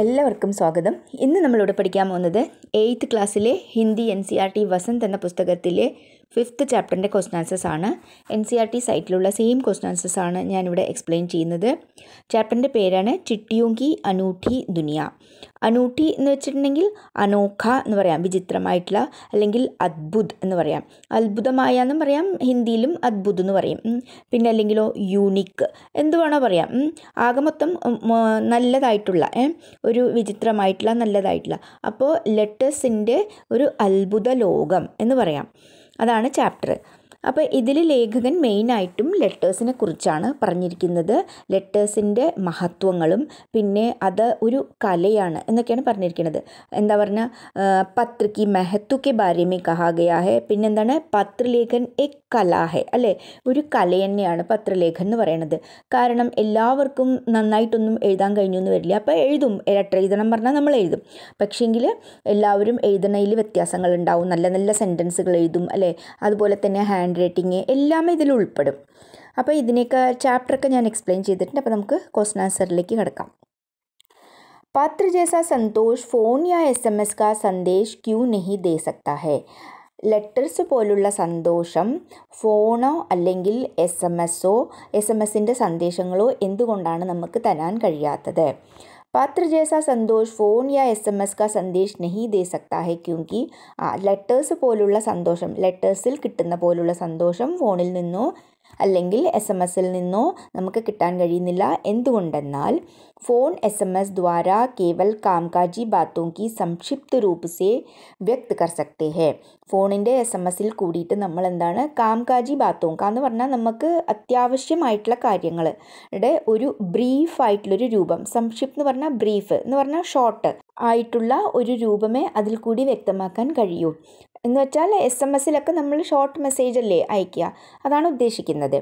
എല്ലാവർക്കും സ്വാഗതം ഇന്ന് നമ്മളിവിടെ പഠിക്കാൻ പോകുന്നത് എയ്ത്ത് ക്ലാസ്സിലെ Hindi N C R T Vasant എന്ന പുസ്തകത്തിലെ ഫിഫ്ത്ത് ചാപ്റ്ററിൻ്റെ ക്വസ്റ്റൻ ആൻസേഴ്സ് ആണ് എൻ സി ആർ ടി സൈറ്റിലുള്ള സെയിം ക്വസ്റ്റൻ ആൻസേഴ്സ് ആണ് ഞാനിവിടെ എക്സ്പ്ലെയിൻ ചെയ്യുന്നത് ചാപ്റ്ററിൻ്റെ പേരാണ് ചിട്ടിയോങ്കി അനൂഠി ദുനിയ അനൂഠി എന്ന് വെച്ചിട്ടുണ്ടെങ്കിൽ അനോഖ എന്ന് പറയാം വിചിത്രമായിട്ടുള്ള അല്ലെങ്കിൽ അദ്ഭുത് എന്ന് പറയാം അത്ഭുതമായ എന്നും പറയാം ഹിന്ദിയിലും അദ്ഭുത് എന്ന് പറയും പിന്നെ അല്ലെങ്കിലോ യൂണിക്ക് എന്ത് വേണോ പറയാം ആകെ മൊത്തം നല്ലതായിട്ടുള്ള ഒരു വിചിത്രമായിട്ടുള്ള നല്ലതായിട്ടുള്ള അപ്പോൾ ലെറ്റേഴ്സിൻ്റെ ഒരു അത്ഭുത ലോകം എന്ന് പറയാം അതാണ് ചാപ്റ്റർ അപ്പോൾ ഇതിൽ ലേഖകൻ മെയിനായിട്ടും ലെറ്റേഴ്സിനെ കുറിച്ചാണ് പറഞ്ഞിരിക്കുന്നത് ലെറ്റേഴ്സിൻ്റെ മഹത്വങ്ങളും പിന്നെ അത് ഒരു കലയാണ് എന്നൊക്കെയാണ് പറഞ്ഞിരിക്കുന്നത് എന്താ പറഞ്ഞാൽ പത്രിക്ക് മെഹത്വ ഭാര്യമേ കഹാഗയാഹെ പിന്നെന്താണ് പത്രലേഖൻ എക് കലാഹെ അല്ലേ ഒരു കല തന്നെയാണ് പത്രലേഖനം എന്ന് പറയുന്നത് കാരണം എല്ലാവർക്കും നന്നായിട്ടൊന്നും എഴുതാൻ കഴിഞ്ഞു എന്ന് വരില്ല അപ്പോൾ എഴുതും ലെറ്റർ എഴുതണം പറഞ്ഞാൽ നമ്മൾ എഴുതും പക്ഷേങ്കിൽ എല്ലാവരും എഴുതണയിൽ വ്യത്യാസങ്ങൾ ഉണ്ടാവും നല്ല നല്ല സെൻറ്റൻസുകൾ എഴുതും അല്ലേ അതുപോലെ തന്നെ ഹാൻഡ് റൈറ്റിങ് എല്ലാം ഇതിൽ ഉൾപ്പെടും അപ്പോൾ ഇതിനെയൊക്കെ ചാപ്റ്ററൊക്കെ ഞാൻ എക്സ്പ്ലെയിൻ ചെയ്തിട്ടുണ്ട് അപ്പോൾ നമുക്ക് ക്വസ്റ്റൻ ആൻസറിലേക്ക് കിടക്കാം സന്തോഷ് ഫോൺ യാ എസ് എം എസ് का संदेश क्यों नहीं दे सकता है ലെറ്റർസ് പോലുള്ള സന്തോഷം ഫോണോ അല്ലെങ്കിൽ എസ് എം എസ്സോ എസ് എം എസിൻ്റെ സന്ദേശങ്ങളോ എന്തുകൊണ്ടാണ് നമുക്ക് തരാൻ കഴിയാത്തത് പാത്ര ജേസ സന്തോഷ് ഫോൺ യാ എസ് എം എസ് കാ സന്ദേശ് നഹി ദേ സക്താ ഹെ ക്യൂങ്കി ലെറ്റേഴ്സ് പോലുള്ള സന്തോഷം ലെറ്റേഴ്സിൽ കിട്ടുന്ന പോലുള്ള സന്തോഷം ഫോണിൽ നിന്നോ അല്ലെങ്കിൽ എസ് എം എസിൽ നിന്നോ നമുക്ക് കിട്ടാൻ കഴിയുന്നില്ല എന്തുകൊണ്ടെന്നാൽ ഫോൺ എസ് എം എസ് ദ്വാര കേവൽ കാംകാജി बातों की സംക്ഷിപ്ത രൂപ സേ വ്യക്ത കർ സക്തേ ഹെ ഫോണിൻ്റെ എസ് എം എസിൽ കൂടിയിട്ട് നമ്മൾ എന്താണ് കാംകാജി ബാത്തോങ്ക എന്ന് പറഞ്ഞാൽ നമുക്ക് അത്യാവശ്യമായിട്ടുള്ള കാര്യങ്ങളുടെ ഒരു ബ്രീഫ് ആയിട്ടുള്ളൊരു രൂപം സംക്ഷിപ്ത് എന്ന് പറഞ്ഞാൽ ബ്രീഫ് എന്ന് പറഞ്ഞാൽ ഷോർട്ട് ആയിട്ടുള്ള ഒരു രൂപമേ അതിൽ കൂടി വ്യക്തമാക്കാൻ കഴിയൂ എന്ന് വെച്ചാൽ എസ് എം എസിലൊക്കെ നമ്മൾ ഷോർട്ട് മെസ്സേജ് അല്ലേ അയക്കുക അതാണ് ഉദ്ദേശിക്കുന്നത്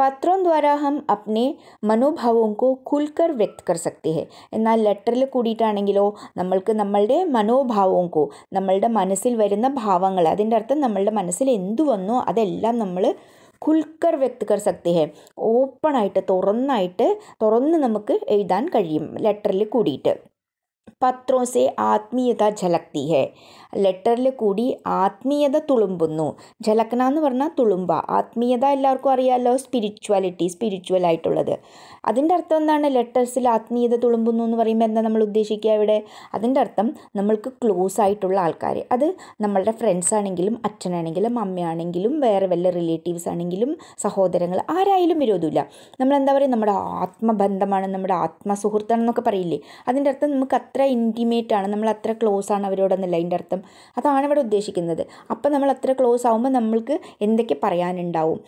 പത്രോം ദ്വാരാ ഹം അപ്നെ മനോഭാവവും കോ ഖുൽക്കർ വ്യക്ത് കർ സക്തി ഹെ എന്നാൽ ലെറ്ററിൽ കൂടിയിട്ടാണെങ്കിലോ നമ്മൾക്ക് നമ്മളുടെ മനോഭാവവും കോ നമ്മളുടെ മനസ്സിൽ വരുന്ന ഭാവങ്ങൾ അതിൻ്റെ അർത്ഥം നമ്മളുടെ മനസ്സിൽ എന്തു വന്നോ അതെല്ലാം നമ്മൾ ഖുൽക്കർ വ്യക്ത് കർ സക്തി ഹെ ഓപ്പണായിട്ട് തുറന്നായിട്ട് തുറന്ന് നമുക്ക് എഴുതാൻ കഴിയും ലെറ്ററിൽ കൂടിയിട്ട് പത്രോ से ആത്മീയത ഝലക്തി ഹെ ലെറ്ററിൽ കൂടി ആത്മീയത തുളുമ്പുന്നു ജലക്കന എന്ന് പറഞ്ഞാൽ തുളുമ്പ ആത്മീയത എല്ലാവർക്കും അറിയാമല്ലോ സ്പിരിച്വാലിറ്റി സ്പിരിച്വൽ ആയിട്ടുള്ളത് അതിൻ്റെ അർത്ഥം എന്താണ് ലെറ്റേഴ്സിൽ ആത്മീയത തുളുമ്പുന്നു എന്ന് പറയുമ്പോൾ എന്താ നമ്മൾ ഉദ്ദേശിക്കുക ഇവിടെ അതിൻ്റെ അർത്ഥം നമ്മൾക്ക് ക്ലോസ് ആയിട്ടുള്ള ആൾക്കാർ അത് നമ്മളുടെ ഫ്രണ്ട്സ് ആണെങ്കിലും അച്ഛനാണെങ്കിലും അമ്മയാണെങ്കിലും വേറെ വല്ല റിലേറ്റീവ്സ് ആണെങ്കിലും സഹോദരങ്ങൾ ആരായാലും വിരോധമില്ല നമ്മളെന്താ പറയുക നമ്മുടെ ആത്മബന്ധമാണ് നമ്മുടെ ആത്മസുഹൃത്താണെന്നൊക്കെ പറയില്ലേ അതിൻ്റെ അർത്ഥം നമുക്ക് അത്ര ഇൻറ്റിമേറ്റ് ആണ് നമ്മൾ അത്ര ക്ലോസ് ആണ് അവരോടെന്നല്ല അതിൻ്റെ അർത്ഥം അതാണ് ഇവിടെ ഉദ്ദേശിക്കുന്നത് അപ്പം നമ്മൾ അത്ര ക്ലോസ് ആകുമ്പോൾ നമ്മൾക്ക് എന്തൊക്കെ പറയാനുണ്ടാവും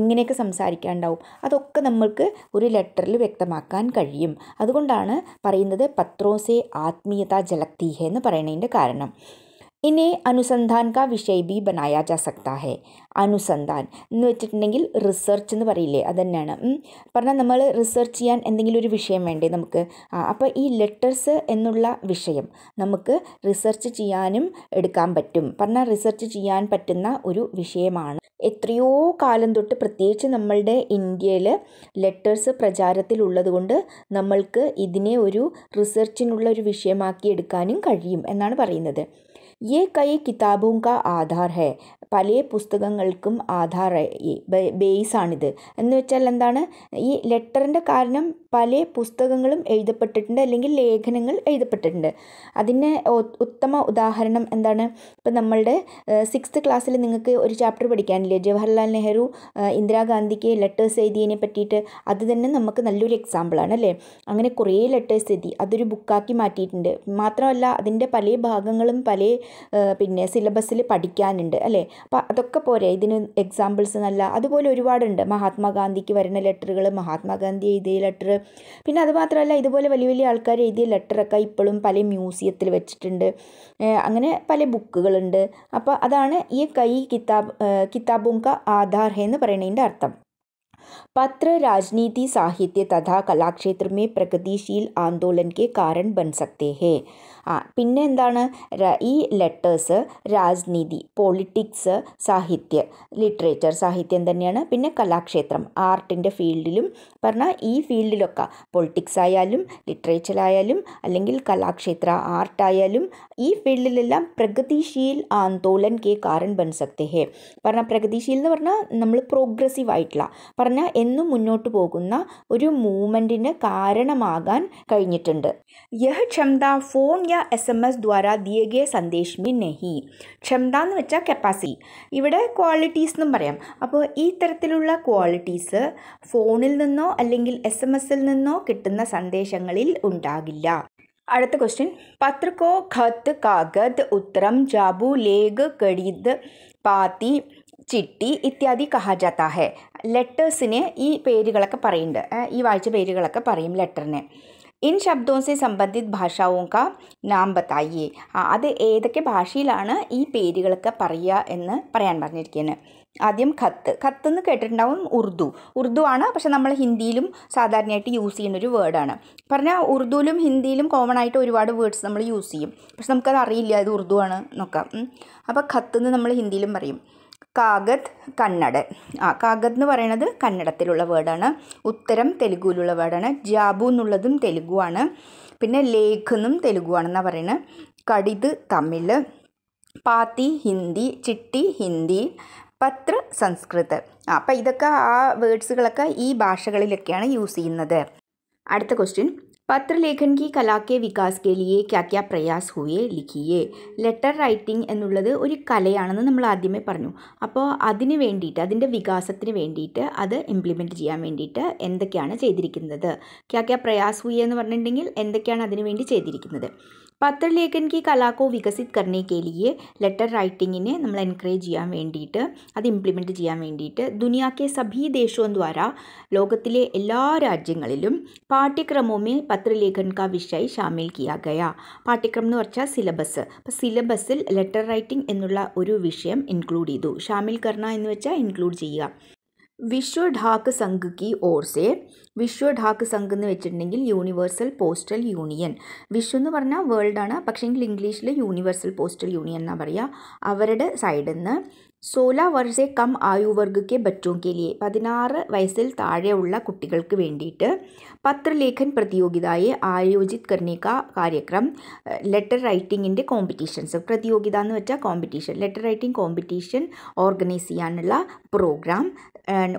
എങ്ങനെയൊക്കെ സംസാരിക്കാനുണ്ടാവും അതൊക്കെ നമ്മൾക്ക് ഒരു ലെറ്ററിൽ വ്യക്തമാക്കാൻ കഴിയും അതുകൊണ്ടാണ് പറയുന്നത് പത്രോസെ ആത്മീയത ജലക്തീഹ എന്ന് പറയുന്നതിൻ്റെ കാരണം ഇനെ അനുസന്ധാൻ കാ വിഷയ ബി ബനായ ജാ സക്താ ഹെ അനുസന്ധാൻ എന്ന് വെച്ചിട്ടുണ്ടെങ്കിൽ റിസർച്ച് എന്ന് പറയില്ലേ അത് തന്നെയാണ് പറഞ്ഞാൽ നമ്മൾ റിസർച്ച് ചെയ്യാൻ എന്തെങ്കിലും ഒരു വിഷയം വേണ്ടേ നമുക്ക് അപ്പോൾ ഈ ലെറ്റേഴ്സ് എന്നുള്ള വിഷയം നമുക്ക് റിസർച്ച് ചെയ്യാനും എടുക്കാൻ പറ്റും പറഞ്ഞാൽ റിസർച്ച് ചെയ്യാൻ പറ്റുന്ന ഒരു വിഷയമാണ് എത്രയോ കാലം തൊട്ട് പ്രത്യേകിച്ച് നമ്മളുടെ ഇന്ത്യയിൽ ലെറ്റേഴ്സ് കൊണ്ട് നമ്മൾക്ക് ഇതിനെ ഒരു റിസർച്ചിനുള്ള ഒരു വിഷയമാക്കി എടുക്കാനും കഴിയും എന്നാണ് പറയുന്നത് ये कई കിതാബും കാ ആധാർ ഹേ പല പുസ്തകങ്ങൾക്കും ആധാർ ബേസാണിത് എന്ന് വെച്ചാൽ എന്താണ് ഈ ലെറ്ററിൻ്റെ കാരണം പല പുസ്തകങ്ങളും എഴുതപ്പെട്ടിട്ടുണ്ട് അല്ലെങ്കിൽ ലേഖനങ്ങൾ എഴുതപ്പെട്ടിട്ടുണ്ട് അതിന് ഉത്തമ ഉദാഹരണം എന്താണ് ഇപ്പം നമ്മളുടെ സിക്സ്ത് ക്ലാസ്സിൽ നിങ്ങൾക്ക് ഒരു ചാപ്റ്റർ പഠിക്കാനില്ലേ ജവഹർലാൽ നെഹ്റു ഇന്ദിരാഗാന്ധിക്ക് ലെറ്റേഴ്സ് എഴുതിയതിനെ പറ്റിയിട്ട് അത് തന്നെ നമുക്ക് നല്ലൊരു എക്സാമ്പിളാണ് അല്ലേ അങ്ങനെ കുറേ ലെറ്റേഴ്സ് എഴുതി അതൊരു ബുക്കാക്കി മാറ്റിയിട്ടുണ്ട് മാത്രമല്ല അതിൻ്റെ പല ഭാഗങ്ങളും പല പിന്നെ സിലബസിൽ പഠിക്കാനുണ്ട് അല്ലേ അപ്പം അതൊക്കെ പോരെ ഇതിന് എക്സാമ്പിൾസ് നല്ല അതുപോലെ ഒരുപാടുണ്ട് മഹാത്മാഗാന്ധിക്ക് വരുന്ന ലെറ്ററുകൾ മഹാത്മാഗാന്ധി എഴുതിയ ലെറ്റർ പിന്നെ അതുമാത്രമല്ല ഇതുപോലെ വലിയ വലിയ ആൾക്കാർ എഴുതിയ ലെറ്ററൊക്കെ ഇപ്പോഴും പല മ്യൂസിയത്തിൽ വെച്ചിട്ടുണ്ട് അങ്ങനെ പല ബുക്കുകളുണ്ട് അപ്പോൾ അതാണ് ഈ കൈ കിതാബ് കിതാബുങ്ക ക ആധാർ എന്ന് പറയുന്നതിൻ്റെ അർത്ഥം पत्र राजनीति साहित्य तथा कला क्षेत्र में പ്രഗതിശീൽ ആന്തോളൻക്ക് കാരണം ബൻ സക്തേ ഹേ ആ പിന്നെ എന്താണ് ഈ ലെറ്റേഴ്സ് രാജനീതി പൊളിറ്റിക്സ് സാഹിത്യ ലിറ്ററേച്ചർ സാഹിത്യം തന്നെയാണ് പിന്നെ കലാക്ഷേത്രം ആർട്ടിൻ്റെ ഫീൽഡിലും പറഞ്ഞാൽ ഈ ഫീൽഡിലൊക്കെ പൊളിറ്റിക്സ് ആയാലും ലിറ്ററേച്ചറായാലും അല്ലെങ്കിൽ കലാക്ഷേത്ര ആർട്ടായാലും ഈ ഫീൽഡിലെല്ലാം പ്രഗതിശീൽ ആന്തോളൻ കെ കാരൻ ബൻ സക്തേ ഹേ പറഞ്ഞാൽ പ്രഗതിശീൽ എന്ന് പറഞ്ഞാൽ നമ്മൾ പ്രോഗ്രസീവ് ആയിട്ടുള്ള പറഞ്ഞാൽ എന്നും മുന്നോട്ട് പോകുന്ന ഒരു മൂവ്മെൻറ്റിന് കാരണമാകാൻ കഴിഞ്ഞിട്ടുണ്ട് യഹ് ക്ഷമത ഫോൺ യാ എസ് എം എസ് ദ്വാരാ ദിയകിയ സന്ദേശമി നെഹി ക്ഷമത എന്ന് വെച്ചാൽ കപ്പാസിറ്റി ഇവിടെ ക്വാളിറ്റീസ് എന്നും പറയാം അപ്പോൾ ഈ തരത്തിലുള്ള ക്വാളിറ്റീസ് ഫോണിൽ നിന്നോ അല്ലെങ്കിൽ എസ് എം എസിൽ നിന്നോ കിട്ടുന്ന സന്ദേശങ്ങളിൽ ഉണ്ടാകില്ല അടുത്ത ക്വസ്റ്റ്യൻ പത്രക്കോ ഖത്ത് കാഗത് ഉത്തരം ജാബു ലേഗ് കടീദ് പാത്തി ചിട്ടി ഇത്യാദി കഹാ ജാത്ത ഹെ ലെറ്റേഴ്സിന് ഈ പേരുകളൊക്കെ പറയുന്നുണ്ട് ഈ വായിച്ച പേരുകളൊക്കെ പറയും ലെറ്ററിനെ ഇൻ ശബ്ദോസെ സംബന്ധിത് ഭാഷാവും കാ നാം ബത്തായി അത് ഏതൊക്കെ ഭാഷയിലാണ് ഈ പേരുകളൊക്കെ പറയുക എന്ന് പറയാൻ പറഞ്ഞിരിക്കുന്നത് ആദ്യം ഖത്ത് ഖത്ത് എന്ന് കേട്ടിട്ടുണ്ടാവും ഉറുദു ഉറുദു ആണ് പക്ഷെ നമ്മൾ ഹിന്ദിയിലും സാധാരണയായിട്ട് യൂസ് ചെയ്യുന്ന ഒരു വേർഡാണ് പറഞ്ഞാൽ ഉറുദുവിലും ഹിന്ദിയിലും കോമൺ ആയിട്ട് ഒരുപാട് വേർഡ്സ് നമ്മൾ യൂസ് ചെയ്യും പക്ഷെ നമുക്കത് അറിയില്ല ഇത് ഉറുദു ആണ് നോക്കാം അപ്പോൾ ഖത്ത് എന്ന് നമ്മൾ ഹിന്ദിയിലും പറയും കാഗത് കന്നഡൻ ആ കാഗത് എന്ന് പറയുന്നത് കന്നഡത്തിലുള്ള വേർഡാണ് ഉത്തരം തെലുഗുവിലുള്ള വേർഡാണ് ജാബു എന്നുള്ളതും തെലുഗുവാണ് പിന്നെ ലേഖ് എന്നും തെലുഗുവാണെന്നാണ് പറയുന്നത് കടിത് തമിഴ് പാത്തി ഹിന്ദി ചിട്ടി ഹിന്ദി പത്ര സംസ്കൃത് അപ്പം ഇതൊക്കെ ആ വേർഡ്സുകളൊക്കെ ഈ ഭാഷകളിലൊക്കെയാണ് യൂസ് ചെയ്യുന്നത് അടുത്ത ക്വസ്റ്റ്യൻ पत्र लेखन की കലാ കെ വികാസ് കെ ലിയെ ക്യാ ക്യാ പ്രയാസ് ഹുയെ ലിഖിയെ ലെറ്റർ റൈറ്റിംഗ് എന്നുള്ളത് ഒരു കലയാണെന്ന് നമ്മൾ ആദ്യമേ പറഞ്ഞു അപ്പോൾ അതിന് വേണ്ടിയിട്ട് അതിൻ്റെ വികാസത്തിന് വേണ്ടിയിട്ട് അത് ഇംപ്ലിമെൻറ്റ് ചെയ്യാൻ വേണ്ടിയിട്ട് എന്തൊക്കെയാണ് ചെയ്തിരിക്കുന്നത് ക്യാ ക്യാ പ്രയാസ് ഹുയെ എന്ന് പറഞ്ഞിട്ടുണ്ടെങ്കിൽ എന്തൊക്കെയാണ് അതിനു വേണ്ടി ചെയ്തിരിക്കുന്നത് പത്രലേഖൻ കി കലാക്കോ വികസിത് കർണേക്കേലിയെ ലെറ്റർ റൈറ്റിങ്ങിനെ നമ്മൾ എൻകറേജ് ചെയ്യാൻ വേണ്ടിയിട്ട് അത് ഇംപ്ലിമെൻറ്റ് ചെയ്യാൻ വേണ്ടിയിട്ട് ദുനിയാക്കെ സഭീ ദേശവും ദ്വാര ലോകത്തിലെ എല്ലാ രാജ്യങ്ങളിലും പാഠ്യക്രമവുമേ പത്രലേഖൻ കാ വിഷയ് ഷാമിൽ കിയാ ഗയ പാഠ്യക്രമം എന്ന് പറഞ്ഞാൽ സിലബസ് അപ്പോൾ സിലബസിൽ ലെറ്റർ റൈറ്റിംഗ് എന്നുള്ള ഒരു വിഷയം ഇൻക്ലൂഡ് ചെയ്തു ഷാമിൽ കർണ എന്ന് വെച്ചാൽ ഇൻക്ലൂഡ് ചെയ്യുക വിശ്വ ഡാക്ക് സംഘ് കി ഓർ വിശ്വ ഡാക്ക് സംഘ് എന്ന് വെച്ചിട്ടുണ്ടെങ്കിൽ യൂണിവേഴ്സൽ പോസ്റ്റൽ യൂണിയൻ വിശ്വ എന്ന് പറഞ്ഞാൽ വേൾഡാണ് പക്ഷേ എങ്കിൽ ഇംഗ്ലീഷിൽ യൂണിവേഴ്സൽ പോസ്റ്റൽ യൂണിയൻ എന്നാണ് പറയുക അവരുടെ സൈഡിൽ നിന്ന് സോലह वर्ष കം ആയു आयु वर्ग के बच्चों പതിനാറ് വയസ്സിൽ താഴെയുള്ള കുട്ടികൾക്ക് വേണ്ടിയിട്ട് പത്രലേഖൻ പ്രതിയോഗിതയെ ആയോജിത് കർണിക കാര്യക്രം ലെറ്റർ റൈറ്റിങ്ങിൻ്റെ കോമ്പറ്റീഷൻസ് പ്രതിയോഗിത എന്ന് വെച്ചാൽ competition letter writing competition organise ചെയ്യാനുള്ള പ്രോഗ്രാം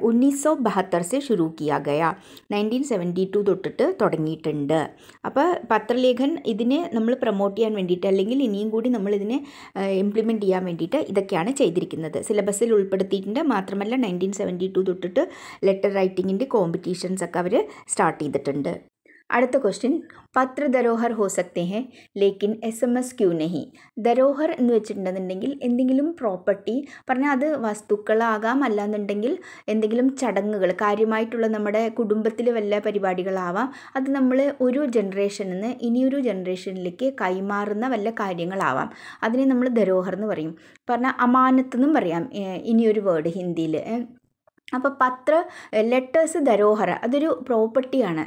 ഉന്നീസ് സോ ബഹത്തർ സെ ഷുരൂ കിയ ഗയ നയൻറ്റീൻ സെവൻറ്റി ടു തൊട്ടിട്ട് തുടങ്ങിയിട്ടുണ്ട് അപ്പോൾ പത്രലേഖൻ ഇതിനെ നമ്മൾ പ്രൊമോട്ട് ചെയ്യാൻ വേണ്ടിയിട്ട് അല്ലെങ്കിൽ ഇനിയും കൂടി നമ്മൾ ഇതിനെ ഇംപ്ലിമെൻറ്റ് ചെയ്യാൻ വേണ്ടിയിട്ട് ഇതൊക്കെയാണ് ചെയ്തിരിക്കുന്നത് വരുന്നത് സിലബസിൽ ഉൾപ്പെടുത്തിയിട്ടുണ്ട് മാത്രമല്ല നയൻറ്റീൻ സെവൻറ്റി ടു തൊട്ടിട്ട് ലെറ്റർ റൈറ്റിങ്ങിൻ്റെ കോമ്പറ്റീഷൻസ് ഒക്കെ അവർ സ്റ്റാർട്ട് ചെയ്തിട്ടുണ്ട് അടുത്ത ക്വസ്റ്റ്യൻ പത്ര ദരോഹർ ഹോ സക്തേ ഹെ ലേക്കിൻ എസ് എം എസ് ക്യൂ നെഹി ദരോഹർ എന്ന് വെച്ചിട്ടുണ്ടെന്നുണ്ടെങ്കിൽ എന്തെങ്കിലും പ്രോപ്പർട്ടി പറഞ്ഞാൽ അത് വസ്തുക്കളാകാം അല്ലാന്നുണ്ടെങ്കിൽ എന്തെങ്കിലും ചടങ്ങുകൾ കാര്യമായിട്ടുള്ള നമ്മുടെ കുടുംബത്തിൽ വല്ല പരിപാടികളാവാം അത് നമ്മൾ ഒരു ജനറേഷനിൽ നിന്ന് ഇനിയൊരു ജനറേഷനിലേക്ക് കൈമാറുന്ന വല്ല കാര്യങ്ങളാവാം അതിനെ നമ്മൾ ദരോഹർ എന്ന് പറയും പറഞ്ഞാൽ അമാനത്ത് എന്നും പറയാം ഇനിയൊരു വേർഡ് ഹിന്ദിയിൽ അപ്പോൾ പത്ര ലെറ്റേഴ്സ് ധരോഹര അതൊരു പ്രോപ്പർട്ടിയാണ്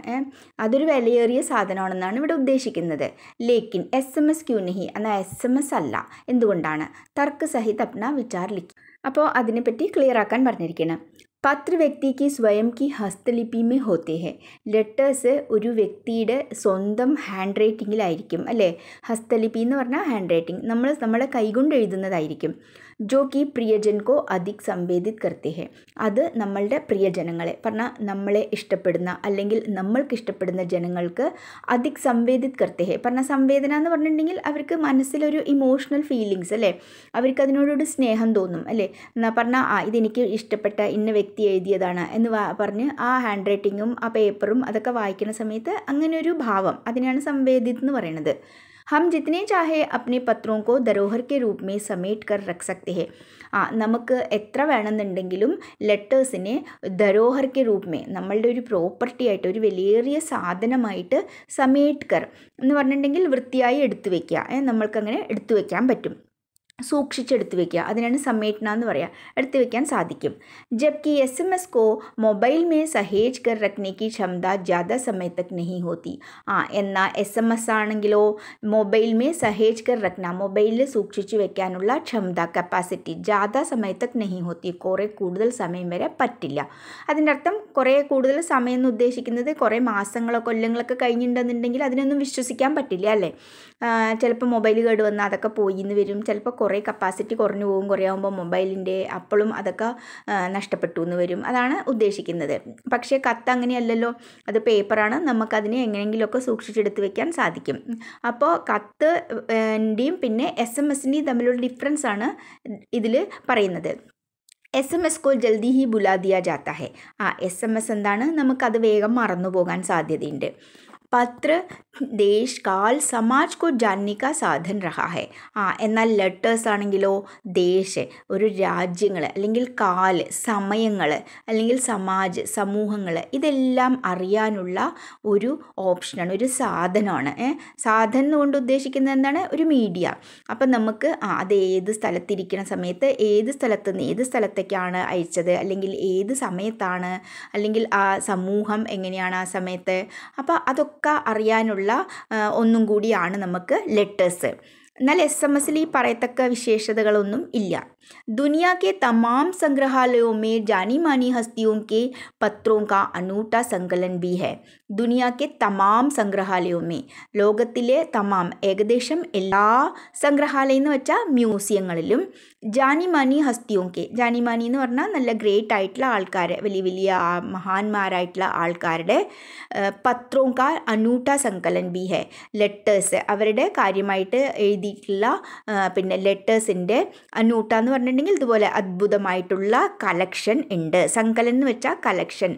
അതൊരു വിലയേറിയ സാധനമാണെന്നാണ് ഇവിടെ ഉദ്ദേശിക്കുന്നത് ലേക്കിൻ എസ് എം എസ് ക്യൂനിഹി എന്നാൽ എസ് എം എസ് അല്ല എന്തുകൊണ്ടാണ് തർക്ക് സഹിത് അപ്ന വിചാർ ലിഖി അപ്പോൾ അതിനെപ്പറ്റി ക്ലിയർ ആക്കാൻ പറഞ്ഞിരിക്കണം പത്ര വ്യക്തിക്ക് സ്വയം കി ഹസ്തലിപിമേ ഹോത്തേ ഹെ ലെറ്റേഴ്സ് ഒരു വ്യക്തിയുടെ സ്വന്തം ഹാൻഡ് റൈറ്റിങ്ങിലായിരിക്കും അല്ലേ ഹസ്തലിപി എന്ന് പറഞ്ഞാൽ ഹാൻഡ് റൈറ്റിംഗ് നമ്മൾ നമ്മളെ കൈകൊണ്ട് എഴുതുന്നതായിരിക്കും ജോ കി പ്രിയജൻകോ അധിക് സംവേദിത് കർത്തി അത് നമ്മളുടെ പ്രിയജനങ്ങളെ പറഞ്ഞാൽ നമ്മളെ ഇഷ്ടപ്പെടുന്ന അല്ലെങ്കിൽ നമ്മൾക്ക് ഇഷ്ടപ്പെടുന്ന ജനങ്ങൾക്ക് അധിക് സംവേദിത് കർത്തി പറഞ്ഞാൽ സംവേദന എന്ന് പറഞ്ഞിട്ടുണ്ടെങ്കിൽ അവർക്ക് മനസ്സിലൊരു ഇമോഷണൽ ഫീലിങ്സ് അല്ലേ അവർക്ക് അതിനോടൊരു സ്നേഹം തോന്നും അല്ലേ പറഞ്ഞാൽ ആ ഇതെനിക്ക് ഇഷ്ടപ്പെട്ട ഇന്ന വ്യക്തി വ്യക്തി എഴുതിയതാണ് എന്ന് പറഞ്ഞ് ആ ഹാൻഡ് റൈറ്റിങ്ങും ആ പേപ്പറും അതൊക്കെ വായിക്കുന്ന സമയത്ത് അങ്ങനെ ഒരു ഭാവം അതിനാണ് സംവേദിത് എന്ന് പറയുന്നത് ഹം ജിത്തിനെ ചാഹെ അപ്നെ പത്രോം കോ ധരോഹർ കെ സമേറ്റ് കർ റക് സക്തി ആ നമുക്ക് എത്ര വേണമെന്നുണ്ടെങ്കിലും ലെറ്റേഴ്സിനെ ധരോഹർ രൂപമേ നമ്മളുടെ ഒരു പ്രോപ്പർട്ടി ആയിട്ട് ഒരു വലിയ സാധനമായിട്ട് സമേറ്റ് കർ എന്ന് പറഞ്ഞിട്ടുണ്ടെങ്കിൽ വൃത്തിയായി എടുത്തു വയ്ക്കുക നമ്മൾക്കങ്ങനെ എടുത്തു വയ്ക്കാൻ പറ്റും സൂക്ഷിച്ചെടുത്ത് വെക്കുക അതിനാണ് സമ്മേറ്റന എന്ന് പറയുക എടുത്തു വയ്ക്കാൻ സാധിക്കും ജബ്കി എസ് എം എസ് കോ മൊബൈൽ മേ സഹേജ് കർ റക്നേക്ക് ക്ഷമത ജ്യാദ സമയ നെഹി നഹി ഹോത്തി ആ എന്നാൽ എസ് എം എസ് ആണെങ്കിലോ മൊബൈൽ മേ സഹേജ് കർ റക്ന മൊബൈലിൽ സൂക്ഷിച്ചു വെക്കാനുള്ള ക്ഷമത കപ്പാസിറ്റി ജ്യാദ സമയ നെഹി നഹി ഹോത്തി കുറേ കൂടുതൽ സമയം വരെ പറ്റില്ല അതിൻ്റെ അർത്ഥം കുറേ കൂടുതൽ സമയം എന്ന് ഉദ്ദേശിക്കുന്നത് കുറേ മാസങ്ങളോ കൊല്ലങ്ങളൊക്കെ കഴിഞ്ഞിട്ടുണ്ടെന്നുണ്ടെങ്കിൽ അതിനൊന്നും വിശ്വസിക്കാൻ പറ്റില്ല അല്ലേ ചിലപ്പോൾ മൊബൈൽ വന്നാൽ അതൊക്കെ പോയി എന്ന് വരും ചിലപ്പോൾ കുറേ കപ്പാസിറ്റി കുറഞ്ഞു പോകും കുറേ ആകുമ്പോൾ മൊബൈലിൻ്റെ അപ്പളും അതൊക്കെ നഷ്ടപ്പെട്ടു എന്ന് വരും അതാണ് ഉദ്ദേശിക്കുന്നത് പക്ഷേ കത്ത് അങ്ങനെയല്ലല്ലോ അത് പേപ്പറാണ് നമുക്കതിനെ എങ്ങനെയെങ്കിലുമൊക്കെ സൂക്ഷിച്ചെടുത്ത് വെക്കാൻ സാധിക്കും അപ്പോൾ കത്ത് ൻ്റെയും പിന്നെ എസ് എം എസിൻ്റെയും തമ്മിലുള്ള ഡിഫറൻസ് ആണ് ഇതിൽ പറയുന്നത് എസ് എം എസ് കോ ജൽദി ഹി ബുലാദിയ ദിയ ജാത്ത ഹെ ആ എസ് എം എസ് എന്താണ് നമുക്കത് വേഗം മറന്നു പോകാൻ സാധ്യതയുണ്ട് പത്ര ദേശ് കാൽ സമാജ് കോ जानने का സാധൻ റഹാഹെ ആ എന്നാൽ ലെറ്റേഴ്സ് ആണെങ്കിലോ ദേശ് ഒരു രാജ്യങ്ങൾ അല്ലെങ്കിൽ കാൽ സമയങ്ങൾ അല്ലെങ്കിൽ സമാജ് സമൂഹങ്ങൾ ഇതെല്ലാം അറിയാനുള്ള ഒരു ഓപ്ഷനാണ് ഒരു സാധനമാണ് സാധനം കൊണ്ട് ഉദ്ദേശിക്കുന്നത് എന്താണ് ഒരു മീഡിയ അപ്പം നമുക്ക് ആ അത് ഏത് സ്ഥലത്തിരിക്കുന്ന സമയത്ത് ഏത് സ്ഥലത്ത് നിന്ന് ഏത് സ്ഥലത്തേക്കാണ് അയച്ചത് അല്ലെങ്കിൽ ഏത് സമയത്താണ് അല്ലെങ്കിൽ ആ സമൂഹം എങ്ങനെയാണ് ആ സമയത്ത് അപ്പോൾ അതൊക്കെ ഒക്കെ അറിയാനുള്ള ഒന്നും കൂടിയാണ് നമുക്ക് ലെറ്റേഴ്സ് എന്നാൽ എസ് എം എസ്സിൽ ഈ പറയത്തക്ക വിശേഷതകളൊന്നും ഇല്ല दुनिया തമാം സംഗ്രഹാലയവും മേ ജാനി മാനി ഹസ്തിയും കെ പത്രവും पत्रों അനൂട്ട സങ്കലൻ ബി ഹെ है തമാം സംഗ്രഹാലയവും മേ ലോകത്തിലെ തമാം ഏകദേശം എല്ലാ സംഗ്രഹാലയം എന്ന് വെച്ചാൽ മ്യൂസിയങ്ങളിലും ജാനി മാനി ഹസ്തിയോങ്കെ ജാനി മാനി എന്ന് പറഞ്ഞാൽ നല്ല ഗ്രേറ്റ് ആയിട്ടുള്ള ആൾക്കാർ വലിയ വലിയ മഹാന്മാരായിട്ടുള്ള ആൾക്കാരുടെ പത്രോങ്ക അനൂട്ട സങ്കലൻ ബി ഹെ ലെറ്റേഴ്സ് അവരുടെ കാര്യമായിട്ട് എഴുതിയിട്ടുള്ള പിന്നെ ലെറ്റേഴ്സിൻ്റെ അനൂട്ട എന്ന് പറഞ്ഞിട്ടുണ്ടെങ്കിൽ ഇതുപോലെ അത്ഭുതമായിട്ടുള്ള കളക്ഷൻ ഉണ്ട് സങ്കലൻ എന്ന് വെച്ചാൽ കളക്ഷൻ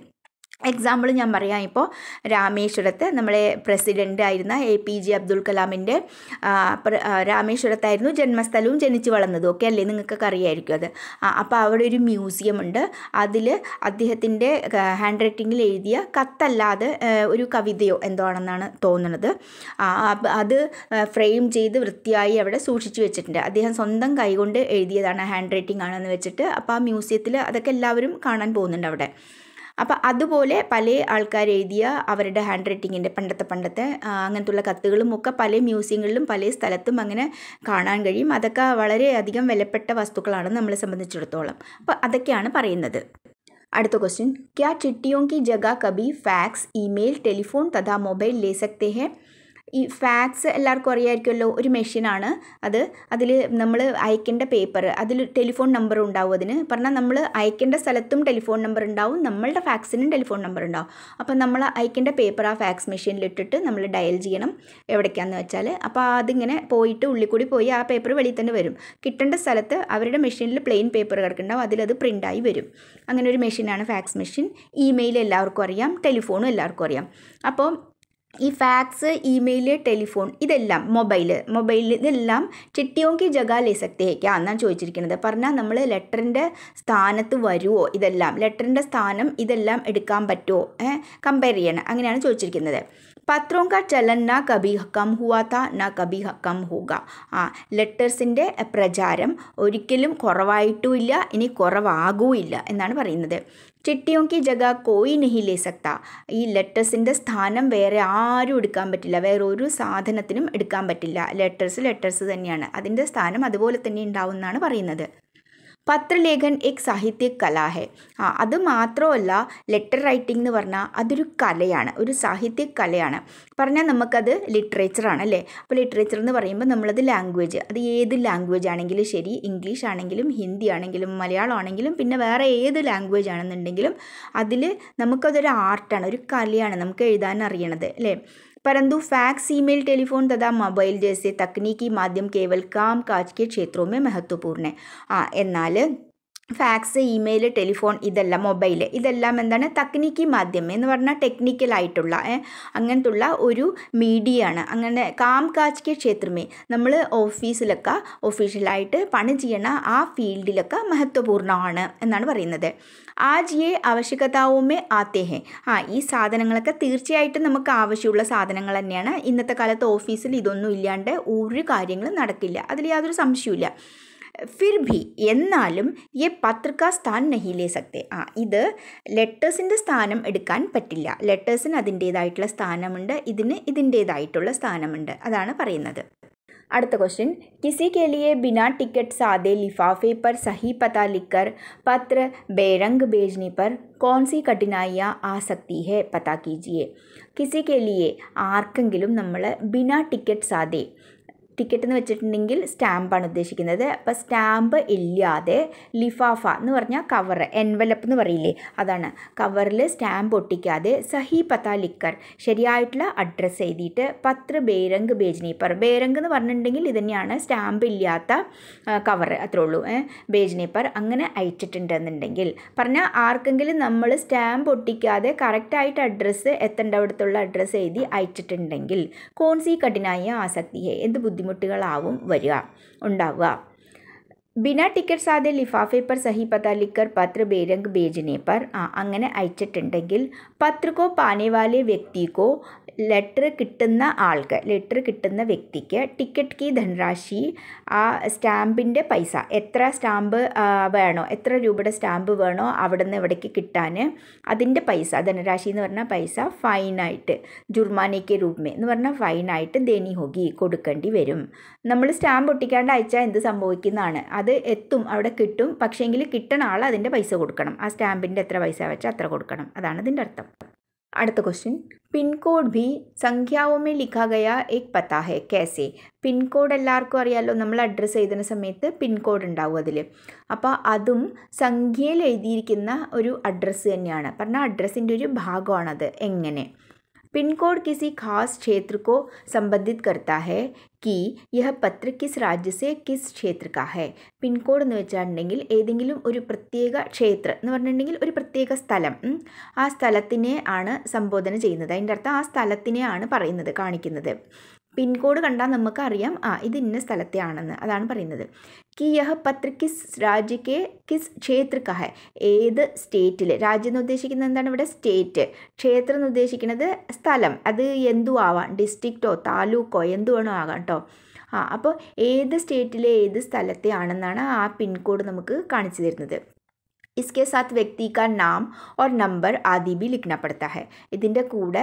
എക്സാമ്പിൾ ഞാൻ പറയാം ഇപ്പോൾ രാമേശ്വരത്ത് നമ്മളെ പ്രസിഡൻ്റ് ആയിരുന്ന എ പി ജെ അബ്ദുൽ കലാമിൻ്റെ രാമേശ്വരത്തായിരുന്നു ജന്മസ്ഥലവും ജനിച്ചു വളർന്നതും ഒക്കെ അല്ലേ നിങ്ങൾക്കൊക്കെ അറിയായിരിക്കും അത് അപ്പോൾ അവിടെ ഒരു മ്യൂസിയം ഉണ്ട് അതിൽ അദ്ദേഹത്തിൻ്റെ ഹാൻഡ് റൈറ്റിങ്ങിൽ എഴുതിയ കത്തല്ലാതെ ഒരു കവിതയോ എന്തോ ആണെന്നാണ് തോന്നുന്നത് അത് ഫ്രെയിം ചെയ്ത് വൃത്തിയായി അവിടെ സൂക്ഷിച്ചു വെച്ചിട്ടുണ്ട് അദ്ദേഹം സ്വന്തം കൈകൊണ്ട് എഴുതിയതാണ് ഹാൻഡ് റൈറ്റിംഗ് ആണെന്ന് വെച്ചിട്ട് അപ്പോൾ ആ മ്യൂസിയത്തിൽ അതൊക്കെ എല്ലാവരും കാണാൻ പോകുന്നുണ്ട് അവിടെ അപ്പോൾ അതുപോലെ പല ആൾക്കാർ എഴുതിയ അവരുടെ ഹാൻഡ് റൈറ്റിങ്ങിൻ്റെ പണ്ടത്തെ പണ്ടത്തെ അങ്ങനത്തുള്ള കത്തുകളും ഒക്കെ പല മ്യൂസിയങ്ങളിലും പല സ്ഥലത്തും അങ്ങനെ കാണാൻ കഴിയും അതൊക്കെ വളരെയധികം വിലപ്പെട്ട വസ്തുക്കളാണ് നമ്മളെ സംബന്ധിച്ചിടത്തോളം അപ്പോൾ അതൊക്കെയാണ് പറയുന്നത് അടുത്ത ക്വസ്റ്റ്യൻ ക്യാ ചിട്ടിയോങ്കി ജഗ കബി ഫാക്സ് ഇമെയിൽ ടെലിഫോൺ തഥാ മൊബൈൽ मोबाइल ले सकते हैं ഈ ഫാക്സ് എല്ലാവർക്കും അറിയാമായിരിക്കുമല്ലോ ഒരു മെഷീനാണ് അത് അതിൽ നമ്മൾ അയക്കേണ്ട പേപ്പർ അതിൽ ടെലിഫോൺ നമ്പർ ഉണ്ടാവും അതിന് പറഞ്ഞാൽ നമ്മൾ അയക്കേണ്ട സ്ഥലത്തും ടെലിഫോൺ നമ്പർ ഉണ്ടാവും നമ്മളുടെ ഫാക്സിനും ടെലിഫോൺ നമ്പർ ഉണ്ടാവും അപ്പോൾ നമ്മൾ അയക്കേണ്ട പേപ്പർ ആ ഫാക്സ് മെഷീനിൽ ഇട്ടിട്ട് നമ്മൾ ഡയൽ ചെയ്യണം എവിടേക്കാന്ന് വെച്ചാൽ അപ്പോൾ അതിങ്ങനെ പോയിട്ട് ഉള്ളിൽ കൂടി പോയി ആ പേപ്പർ വെളിയിൽ തന്നെ വരും കിട്ടേണ്ട സ്ഥലത്ത് അവരുടെ മെഷീനിൽ പ്ലെയിൻ പേപ്പർ കിടക്കുന്നുണ്ടാവും അതിലത് പ്രിൻ്റായി വരും അങ്ങനെ ഒരു മെഷീനാണ് ഫാക്സ് മെഷീൻ ഇമെയിൽ എല്ലാവർക്കും അറിയാം ടെലിഫോണും എല്ലാവർക്കും അറിയാം അപ്പോൾ ഈ ഫാക്സ് ഇമെയിൽ ടെലിഫോൺ ഇതെല്ലാം മൊബൈൽ മൊബൈൽ ഇതെല്ലാം ചിട്ടിയോങ്കി ജഗ ലേ സക്തേക്ക എന്നാണ് ചോദിച്ചിരിക്കുന്നത് പറഞ്ഞാൽ നമ്മൾ ലെറ്ററിൻ്റെ സ്ഥാനത്ത് വരുമോ ഇതെല്ലാം ലെറ്ററിൻ്റെ സ്ഥാനം ഇതെല്ലാം എടുക്കാൻ പറ്റുമോ കമ്പയർ ചെയ്യണം അങ്ങനെയാണ് ചോദിച്ചിരിക്കുന്നത് പത്രവും കാ ചലൻ ന കബി ഹക്കം ഹുവാത്ത ന കബി ഹക്കം ഹുക ആ ലെറ്റേഴ്സിൻ്റെ പ്രചാരം ഒരിക്കലും കുറവായിട്ടുമില്ല ഇനി കുറവാകുമില്ല എന്നാണ് പറയുന്നത് ചിട്ടിയോം കി ജഗ കോയി നഹി ലേ സക്ത ഈ ലെറ്റേഴ്സിൻ്റെ സ്ഥാനം വേറെ ആരും എടുക്കാൻ പറ്റില്ല വേറെ ഒരു സാധനത്തിനും എടുക്കാൻ പറ്റില്ല ലെറ്റേഴ്സ് ലെറ്റേഴ്സ് തന്നെയാണ് അതിൻ്റെ സ്ഥാനം അതുപോലെ തന്നെ ഉണ്ടാവും എന്നാണ് പറയുന്നത് പത്രലേഖൻ എക് സാഹിത്യ കലാഹെ ആ അത് മാത്രമല്ല ലെറ്റർ റൈറ്റിംഗ് എന്ന് പറഞ്ഞാൽ അതൊരു കലയാണ് ഒരു സാഹിത്യ കലയാണ് പറഞ്ഞാൽ നമുക്കത് ലിറ്ററേച്ചറാണ് അല്ലേ അപ്പോൾ ലിറ്ററേച്ചർ എന്ന് പറയുമ്പോൾ നമ്മളത് ലാംഗ്വേജ് അത് ഏത് ലാംഗ്വേജ് ആണെങ്കിലും ശരി ഇംഗ്ലീഷ് ആണെങ്കിലും ഹിന്ദി ആണെങ്കിലും മലയാളം ആണെങ്കിലും പിന്നെ വേറെ ഏത് ലാംഗ്വേജ് ആണെന്നുണ്ടെങ്കിലും അതിൽ നമുക്കതൊരു ആർട്ടാണ് ഒരു കലയാണ് നമുക്ക് എഴുതാൻ അറിയണത് അല്ലേ परंतु फैक्स ईमेल टेलीफोन तथा मोबाइल जैसे तकनीकी माध्यम केवल कामकाज के क्षेत्रों में महत्वपूर्ण है हाँ, ഫാക്സ് ഇമെയിൽ ടെലിഫോൺ ഇതെല്ലാം മൊബൈൽ ഇതെല്ലാം എന്താണ് തക്നിക്കി മാധ്യമം എന്ന് പറഞ്ഞാൽ ടെക്നിക്കലായിട്ടുള്ള അങ്ങനത്തുള്ള ഒരു മീഡിയ ആണ് അങ്ങനെ കാം കാജ് കെ ക്ഷേത്രമേ നമ്മൾ ഓഫീസിലൊക്കെ ഒഫീഷ്യലായിട്ട് പണി ചെയ്യണ ആ ഫീൽഡിലൊക്കെ മഹത്വപൂർണ്ണമാണ് എന്നാണ് പറയുന്നത് ആജ് ഏ ആവശ്യകതാവുമേ ആത്തേഹേ ആ ഈ സാധനങ്ങളൊക്കെ തീർച്ചയായിട്ടും നമുക്ക് ആവശ്യമുള്ള സാധനങ്ങൾ തന്നെയാണ് ഇന്നത്തെ കാലത്ത് ഓഫീസിൽ ഇതൊന്നും ഇല്ലാണ്ട് ഒരു കാര്യങ്ങളും നടക്കില്ല അതിൽ യാതൊരു സംശയവും ഫിർ ഭി എന്നാലും യെ പത്രിക സ്ഥാൻ നഹി ലേ സക്തെ ആ ഇത് ലെറ്റേഴ്സിൻ്റെ സ്ഥാനം എടുക്കാൻ പറ്റില്ല ലെറ്റേഴ്സിന് അതിൻ്റേതായിട്ടുള്ള സ്ഥാനമുണ്ട് ഇതിന് ഇതിൻ്റേതായിട്ടുള്ള സ്ഥാനമുണ്ട് അതാണ് പറയുന്നത് അടുത്ത ക്വസ്റ്റ്യൻ കിസി കെ ബിനാ ടിക്കറ്റ് സാദെ ലിഫാഫെ പർ സഹി പത ലിക്കർ പത്ര ബേരംഗ് ബേജ്നി പർ കോൺസി കഠിനായ ആസക്തി ഹെ പത കീജിയെ കിസി കെ ആർക്കെങ്കിലും നമ്മൾ ബിനാ ടിക്കറ്റ് സാദെ ടിക്കറ്റ് എന്ന് വെച്ചിട്ടുണ്ടെങ്കിൽ സ്റ്റാമ്പാണ് ഉദ്ദേശിക്കുന്നത് അപ്പോൾ സ്റ്റാമ്പ് ഇല്ലാതെ ലിഫാഫ എന്ന് പറഞ്ഞാൽ കവർ എൻവലപ്പ് എന്ന് പറയില്ലേ അതാണ് കവറിൽ സ്റ്റാമ്പ് ഒട്ടിക്കാതെ സഹി പത്ത ലിക്കർ ശരിയായിട്ടുള്ള അഡ്രസ്സ് എഴുതിയിട്ട് പത്ര ബേരങ്ക് ബേജ്നി പർ ബേരങ്ക് എന്ന് പറഞ്ഞിട്ടുണ്ടെങ്കിൽ ഇത് തന്നെയാണ് സ്റ്റാമ്പ് ഇല്ലാത്ത കവർ അത്രേ ഉള്ളൂ ബേജ്നി പർ അങ്ങനെ അയച്ചിട്ടുണ്ടെന്നുണ്ടെങ്കിൽ പറഞ്ഞാൽ ആർക്കെങ്കിലും നമ്മൾ സ്റ്റാമ്പ് ഒട്ടിക്കാതെ കറക്റ്റായിട്ട് അഡ്രസ്സ് എത്തേണ്ട അവിടുത്തുള്ള അഡ്രസ്സ് എഴുതി അയച്ചിട്ടുണ്ടെങ്കിൽ കോൺസി കഠിനായ ആസക്തിയെ എന്ത് ബുദ്ധി ബുദ്ധിമുട്ടുകളാവും വരിക ഉണ്ടാവുക ബിന ടിക്കറ്റ് സാധ്യ ലിഫാഫെ പർ സഹി പത ലിക്കർ പത്ര ബേരംഗ് ബേജനെ പർ ആ അങ്ങനെ അയച്ചിട്ടുണ്ടെങ്കിൽ പത്രക്കോ പാനേവാലെ വ്യക്തിക്കോ ലെറ്റർ കിട്ടുന്ന ആൾക്ക് ലെറ്റർ കിട്ടുന്ന വ്യക്തിക്ക് ടിക്കറ്റ് കി ധനരാശി ആ സ്റ്റാമ്പിൻ്റെ പൈസ എത്ര സ്റ്റാമ്പ് വേണോ എത്ര രൂപയുടെ സ്റ്റാമ്പ് വേണോ അവിടെ നിന്ന് ഇവിടേക്ക് കിട്ടാൻ അതിൻ്റെ പൈസ ധനരാശി എന്ന് പറഞ്ഞാൽ പൈസ ഫൈനായിട്ട് ജുർമാനയ്ക്ക് രൂപമേ എന്ന് പറഞ്ഞാൽ ഫൈനായിട്ട് ദേനി ഹോഗി കൊടുക്കേണ്ടി വരും നമ്മൾ സ്റ്റാമ്പ് ഒട്ടിക്കാണ്ട് അയച്ചാൽ എന്ത് സംഭവിക്കുന്നതാണ് അത് എത്തും അവിടെ കിട്ടും പക്ഷേങ്കിൽ കിട്ടണ ആൾ അതിൻ്റെ പൈസ കൊടുക്കണം ആ സ്റ്റാമ്പിൻ്റെ എത്ര പൈസ വെച്ചാൽ അത്ര കൊടുക്കണം അതാണ് ഇതിൻ്റെ അർത്ഥം അടുത്ത क्वेश्चन पिन കോഡ് भी സംഖ്യാവോ മേ ലിഖാ गया एक पता है कैसे പിൻ കോഡ് എല്ലാവർക്കും അറിയാലോ നമ്മൾ അഡ്രസ്സ് എഴുതുന്ന സമയത്ത് പിൻ കോഡ് ഉണ്ടാവും അതിൽ അപ്പോൾ അതും സംഖ്യയിൽ എഴുതിയിരിക്കുന്ന ഒരു അഡ്രസ്സ് തന്നെയാണ് പറഞ്ഞാൽ അഡ്രസ്സിൻ്റെ ഒരു ഭാഗമാണത് എങ്ങനെ पिन कोड किसी खास क्षेत्र को संबंधित करता है कि यह पत्र പത്ര കിസ് രാജ്യസെ കിസ് ക്ഷേത്രക്ക ഹേ പിൻകോഡ് എന്ന് വെച്ചിട്ടുണ്ടെങ്കിൽ ഏതെങ്കിലും ഒരു പ്രത്യേക ക്ഷേത്ര എന്ന് പറഞ്ഞിട്ടുണ്ടെങ്കിൽ ഒരു പ്രത്യേക സ്ഥലം ആ സ്ഥലത്തിനെ ആണ് സംബോധന ചെയ്യുന്നത് അതിൻ്റെ അർത്ഥം ആ സ്ഥലത്തിനെ ആണ് പറയുന്നത് കാണിക്കുന്നത് പിൻകോഡ് കണ്ടാൽ നമുക്ക് അറിയാം ആ ഇത് ഇന്ന സ്ഥലത്തെ ആണെന്ന് അതാണ് പറയുന്നത് കി യഹ പത്ര കിസ് രാജ്യക്കെ കിസ് ക്ഷേത്രക്ക ഹെ ഏത് സ്റ്റേറ്റിൽ രാജ്യം എന്ന് ഉദ്ദേശിക്കുന്നത് എന്താണ് ഇവിടെ സ്റ്റേറ്റ് ക്ഷേത്രം എന്ന് ഉദ്ദേശിക്കുന്നത് സ്ഥലം അത് എന്തു ആവാം ഡിസ്ട്രിക്റ്റോ താലൂക്കോ എന്തു വേണോ ആകാം കേട്ടോ ആ അപ്പോൾ ഏത് സ്റ്റേറ്റിലെ ഏത് സ്ഥലത്തെ ആണെന്നാണ് ആ പിൻകോഡ് നമുക്ക് കാണിച്ചു തരുന്നത് ഇസ്കെ സാത്ത് കാ നാം ഓർ നമ്പർ ആദി ബി ലിഖ്ന പെടുത്താ ഹെ ഇതിൻ്റെ കൂടെ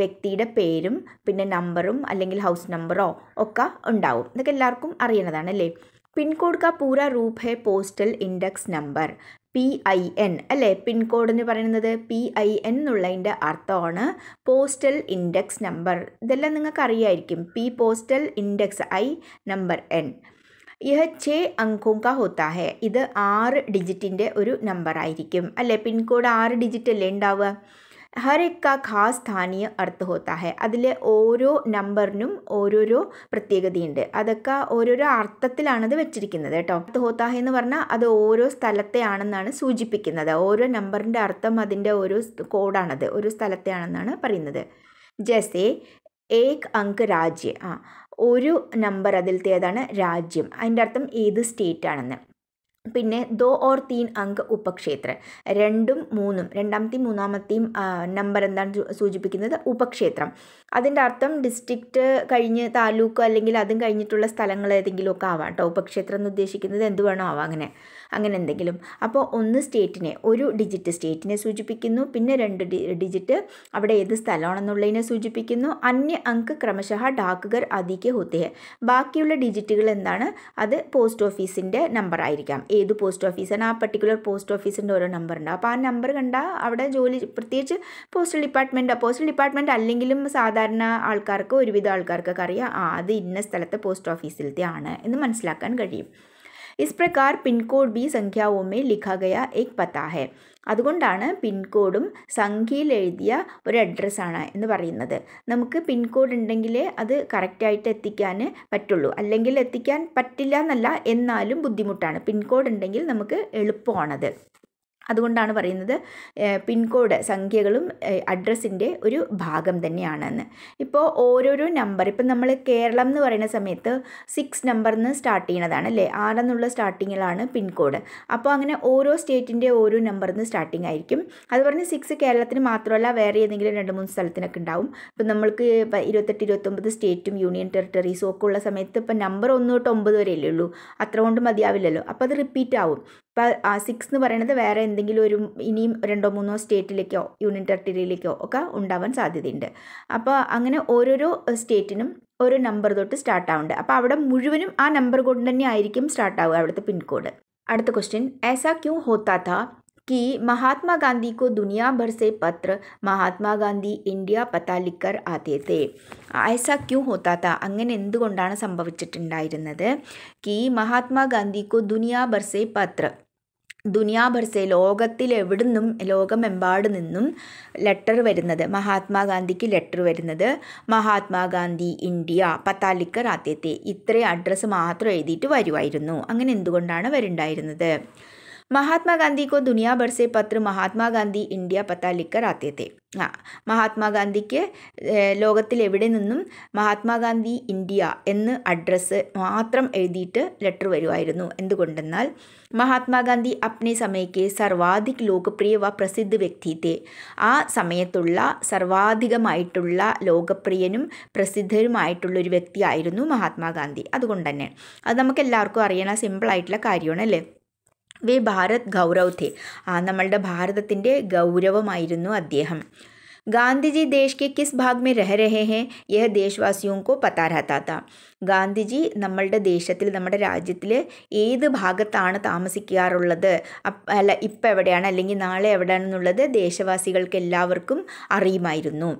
വ്യക്തിയുടെ പേരും പിന്നെ നമ്പറും അല്ലെങ്കിൽ ഹൗസ് നമ്പറോ ഒക്കെ ഉണ്ടാവും ഇതൊക്കെ എല്ലാവർക്കും അറിയണതാണ് അല്ലേ പിൻകോഡ് കാ പൂര റൂപ് ഹെ postal index number P I N അല്ലേ പിൻകോഡ് എന്ന് പറയുന്നത് പി ഐ എൻ എന്നുള്ളതിൻ്റെ അർത്ഥമാണ് പോസ്റ്റൽ ഇൻഡെക്സ് നമ്പർ ഇതെല്ലാം നിങ്ങൾക്ക് അറിയായിരിക്കും P postal index I number N യഹ ചേ അങ്കോങ്ക ഹോത്താ ഹെ ഇത് ആറ് ഡിജിറ്റിൻ്റെ ഒരു നമ്പറായിരിക്കും അല്ലേ പിൻകോഡ് ആറ് ഡിജിറ്റ് അല്ലേ ഉണ്ടാവുക എക്ക ഖാസ് സ്ഥാനീയ അർത്ഥ ഹോത്താ ഹെ അതിലെ ഓരോ നമ്പറിനും ഓരോരോ പ്രത്യേകതയുണ്ട് അതൊക്കെ ഓരോരോ അർത്ഥത്തിലാണത് വെച്ചിരിക്കുന്നത് കേട്ടോ അർത്ഥ ഹോത്താ ഹെ എന്ന് പറഞ്ഞാൽ അത് ഓരോ സ്ഥലത്തെയാണെന്നാണ് സൂചിപ്പിക്കുന്നത് ഓരോ നമ്പറിൻ്റെ അർത്ഥം അതിൻ്റെ ഓരോ കോഡാണത് ഒരു സ്ഥലത്തെയാണെന്നാണ് പറയുന്നത് ജസേ ഏക് അങ്ക് രാജ്യ ആ ഒരു നമ്പർ അതിലത്തേതാണ് രാജ്യം അതിൻ്റെ അർത്ഥം ഏത് സ്റ്റേറ്റ് ആണെന്ന് പിന്നെ ദോ ഓർ തീൻ അങ്ക് ഉപക്ഷേത്രം രണ്ടും മൂന്നും രണ്ടാമത്തെയും മൂന്നാമത്തെയും നമ്പർ എന്താണ് സൂചിപ്പിക്കുന്നത് ഉപക്ഷേത്രം അതിൻ്റെ അർത്ഥം ഡിസ്ട്രിക്റ്റ് കഴിഞ്ഞ് താലൂക്ക് അല്ലെങ്കിൽ അതും കഴിഞ്ഞിട്ടുള്ള സ്ഥലങ്ങൾ ഏതെങ്കിലുമൊക്കെ ആവാം കേട്ടോ ഉപക്ഷേത്രം എന്ന് ഉദ്ദേശിക്കുന്നത് എന്ത് വേണോ ആവാം അങ്ങനെ അങ്ങനെ എന്തെങ്കിലും അപ്പോൾ ഒന്ന് സ്റ്റേറ്റിനെ ഒരു ഡിജിറ്റ് സ്റ്റേറ്റിനെ സൂചിപ്പിക്കുന്നു പിന്നെ രണ്ട് ഡിജിറ്റ് അവിടെ ഏത് സ്ഥലമാണെന്നുള്ളതിനെ സൂചിപ്പിക്കുന്നു അന്യ അങ്ക് ക്രമശഃ ഡാക്കുകർ അതിക്ക് ഹുദ്ദേഹ ബാക്കിയുള്ള ഡിജിറ്റുകൾ എന്താണ് അത് പോസ്റ്റ് ഓഫീസിൻ്റെ നമ്പർ ആയിരിക്കാം ഏത് പോസ്റ്റ് ഓഫീസാണ് ആ പർട്ടിക്കുലർ പോസ്റ്റ് ഓഫീസിൻ്റെ ഓരോ നമ്പർ ഉണ്ട് അപ്പോൾ ആ നമ്പർ കണ്ടാൽ അവിടെ ജോലി പ്രത്യേകിച്ച് പോസ്റ്റൽ ഡിപ്പാർട്ട്മെൻറ്റ് പോസ്റ്റൽ ഡിപ്പാർട്ട്മെൻറ്റ് അല്ലെങ്കിലും സാധാരണ ആൾക്കാർക്ക് ഒരുവിധം ആൾക്കാർക്കൊക്കെ അറിയാം ആ അത് ഇന്ന സ്ഥലത്തെ പോസ്റ്റ് ഓഫീസിലത്തെ ആണ് എന്ന് മനസ്സിലാക്കാൻ കഴിയും इस प्रकार പിൻകോഡ് ബി സംഖ്യാവുമേ ലിഖാഗയ ഗയ എക് പത്താ ഹെ അതുകൊണ്ടാണ് പിൻകോഡും സംഖ്യയിൽ എഴുതിയ ഒരു അഡ്രസ്സാണ് എന്ന് പറയുന്നത് നമുക്ക് പിൻകോഡ് ഉണ്ടെങ്കിൽ അത് കറക്റ്റായിട്ട് എത്തിക്കാൻ പറ്റുള്ളൂ അല്ലെങ്കിൽ എത്തിക്കാൻ പറ്റില്ല എന്നല്ല എന്നാലും ബുദ്ധിമുട്ടാണ് പിൻകോഡ് ഉണ്ടെങ്കിൽ നമുക്ക് എളുപ്പമാണത് അതുകൊണ്ടാണ് പറയുന്നത് പിൻകോഡ് സംഖ്യകളും അഡ്രസ്സിൻ്റെ ഒരു ഭാഗം തന്നെയാണെന്ന് ഇപ്പോൾ ഓരോരോ നമ്പർ ഇപ്പം നമ്മൾ കേരളം എന്ന് പറയുന്ന സമയത്ത് സിക്സ് നമ്പർ നിന്ന് സ്റ്റാർട്ട് ചെയ്യുന്നതാണ് അല്ലേ ആറെന്നുള്ള സ്റ്റാർട്ടിങ്ങിലാണ് പിൻകോഡ് അപ്പോൾ അങ്ങനെ ഓരോ സ്റ്റേറ്റിൻ്റെ ഓരോ നമ്പറിൽ നിന്ന് സ്റ്റാർട്ടിങ് ആയിരിക്കും അത് പറഞ്ഞ് സിക്സ് കേരളത്തിന് മാത്രമല്ല വേറെ ഏതെങ്കിലും രണ്ട് മൂന്ന് സ്ഥലത്തിനൊക്കെ ഉണ്ടാവും ഇപ്പം നമ്മൾക്ക് ഇരുപത്തെട്ട് ഇരുപത്തൊമ്പത് സ്റ്റേറ്റും യൂണിയൻ ടെറിട്ടറീസും ഒക്കെ ഉള്ള സമയത്ത് ഇപ്പം നമ്പർ ഒന്ന് തൊട്ട് ഒമ്പത് വരെയല്ലേ ഉള്ളൂ അത്ര കൊണ്ട് മതിയാവില്ലല്ലോ അപ്പോൾ അത് റിപ്പീറ്റ് ആവും ഇപ്പോൾ സിക്സ് എന്ന് പറയുന്നത് വേറെ എന്തെങ്കിലും ഒരു ഇനിയും രണ്ടോ മൂന്നോ സ്റ്റേറ്റിലേക്കോ യൂണിയൻ ടെറിട്ടറിയിലേക്കോ ഒക്കെ ഉണ്ടാവാൻ സാധ്യതയുണ്ട് അപ്പോൾ അങ്ങനെ ഓരോരോ സ്റ്റേറ്റിനും ഓരോ നമ്പർ തൊട്ട് സ്റ്റാർട്ട് ആവുന്നുണ്ട് അപ്പോൾ അവിടെ മുഴുവനും ആ നമ്പർ കൊണ്ട് തന്നെ ആയിരിക്കും സ്റ്റാർട്ടാവുക അവിടുത്തെ പിൻകോഡ് അടുത്ത ക്വസ്റ്റ്യൻ ഏസാ ക്യൂ ഹോത്താത്ത कि महात्मा गांधी को दुनिया भर से पत्र महात्मा गांधी ഇന്ത്യ പത്ത ലിക്കർ ആദ്യത്തെ ഐസ ക്യൂ ഹോത്താത്ത അങ്ങനെ എന്തുകൊണ്ടാണ് സംഭവിച്ചിട്ടുണ്ടായിരുന്നത് കി മഹാത്മാഗാന്ധിക്കു ദുനിയാ ബർസെ പത്ര ദുനിയാ ബർസെ ലോകത്തിലെവിടുന്നും ലോകമെമ്പാട് നിന്നും ലെറ്റർ വരുന്നത് മഹാത്മാഗാന്ധിക്ക് ലെറ്റർ വരുന്നത് മഹാത്മാഗാന്ധി ഇന്ത്യ പത്താലിക്കർ ആദ്യത്തെ ഇത്രയും അഡ്രസ്സ് മാത്രം എഴുതിയിട്ട് വരുമായിരുന്നു അങ്ങനെ എന്തുകൊണ്ടാണ് വരുണ്ടായിരുന്നത് महात्मा गांधी को दुनिया भर से पत्र महात्मा गांधी इंडिया पता लिखकर आते थे ആ മഹാത്മാഗാന്ധിക്ക് ലോകത്തിൽ എവിടെ നിന്നും മഹാത്മാഗാന്ധി ഇന്ത്യ എന്ന് അഡ്രസ്സ് മാത്രം എഴുതിയിട്ട് ലെറ്റർ വരുമായിരുന്നു എന്തുകൊണ്ടെന്നാൽ മഹാത്മാഗാന്ധി അപ്നെ സമയക്ക് സർവാധിക് ലോകപ്രിയ വ പ്രസിദ്ധ വ്യക്തിത്തെ ആ സമയത്തുള്ള സർവാധികമായിട്ടുള്ള ലോകപ്രിയനും പ്രസിദ്ധരുമായിട്ടുള്ള ഒരു വ്യക്തിയായിരുന്നു മഹാത്മാഗാന്ധി അതുകൊണ്ട് തന്നെ അത് നമുക്കെല്ലാവർക്കും അറിയണ സിമ്പിളായിട്ടുള്ള കാര്യമാണ് അല്ലേ വേ ഭാരത് ഗൗരവ് തെ ആ നമ്മളുടെ ഭാരതത്തിൻ്റെ ഗൗരവമായിരുന്നു അദ്ദേഹം ഗാന്ധിജി ദേശ് കെ കിസ് ഭാഗ് മേ രഹ രഹേ ഹെ हैं यह ദേശവാസിയും കോ പത്താ ഗാന്ധിജി നമ്മളുടെ ദേശത്തിൽ നമ്മുടെ രാജ്യത്തിൽ ഏത് ഭാഗത്താണ് താമസിക്കാറുള്ളത് അല്ല ഇപ്പം എവിടെയാണ് അല്ലെങ്കിൽ നാളെ എവിടെയാണെന്നുള്ളത് ദേശവാസികൾക്ക് എല്ലാവർക്കും അറിയുമായിരുന്നു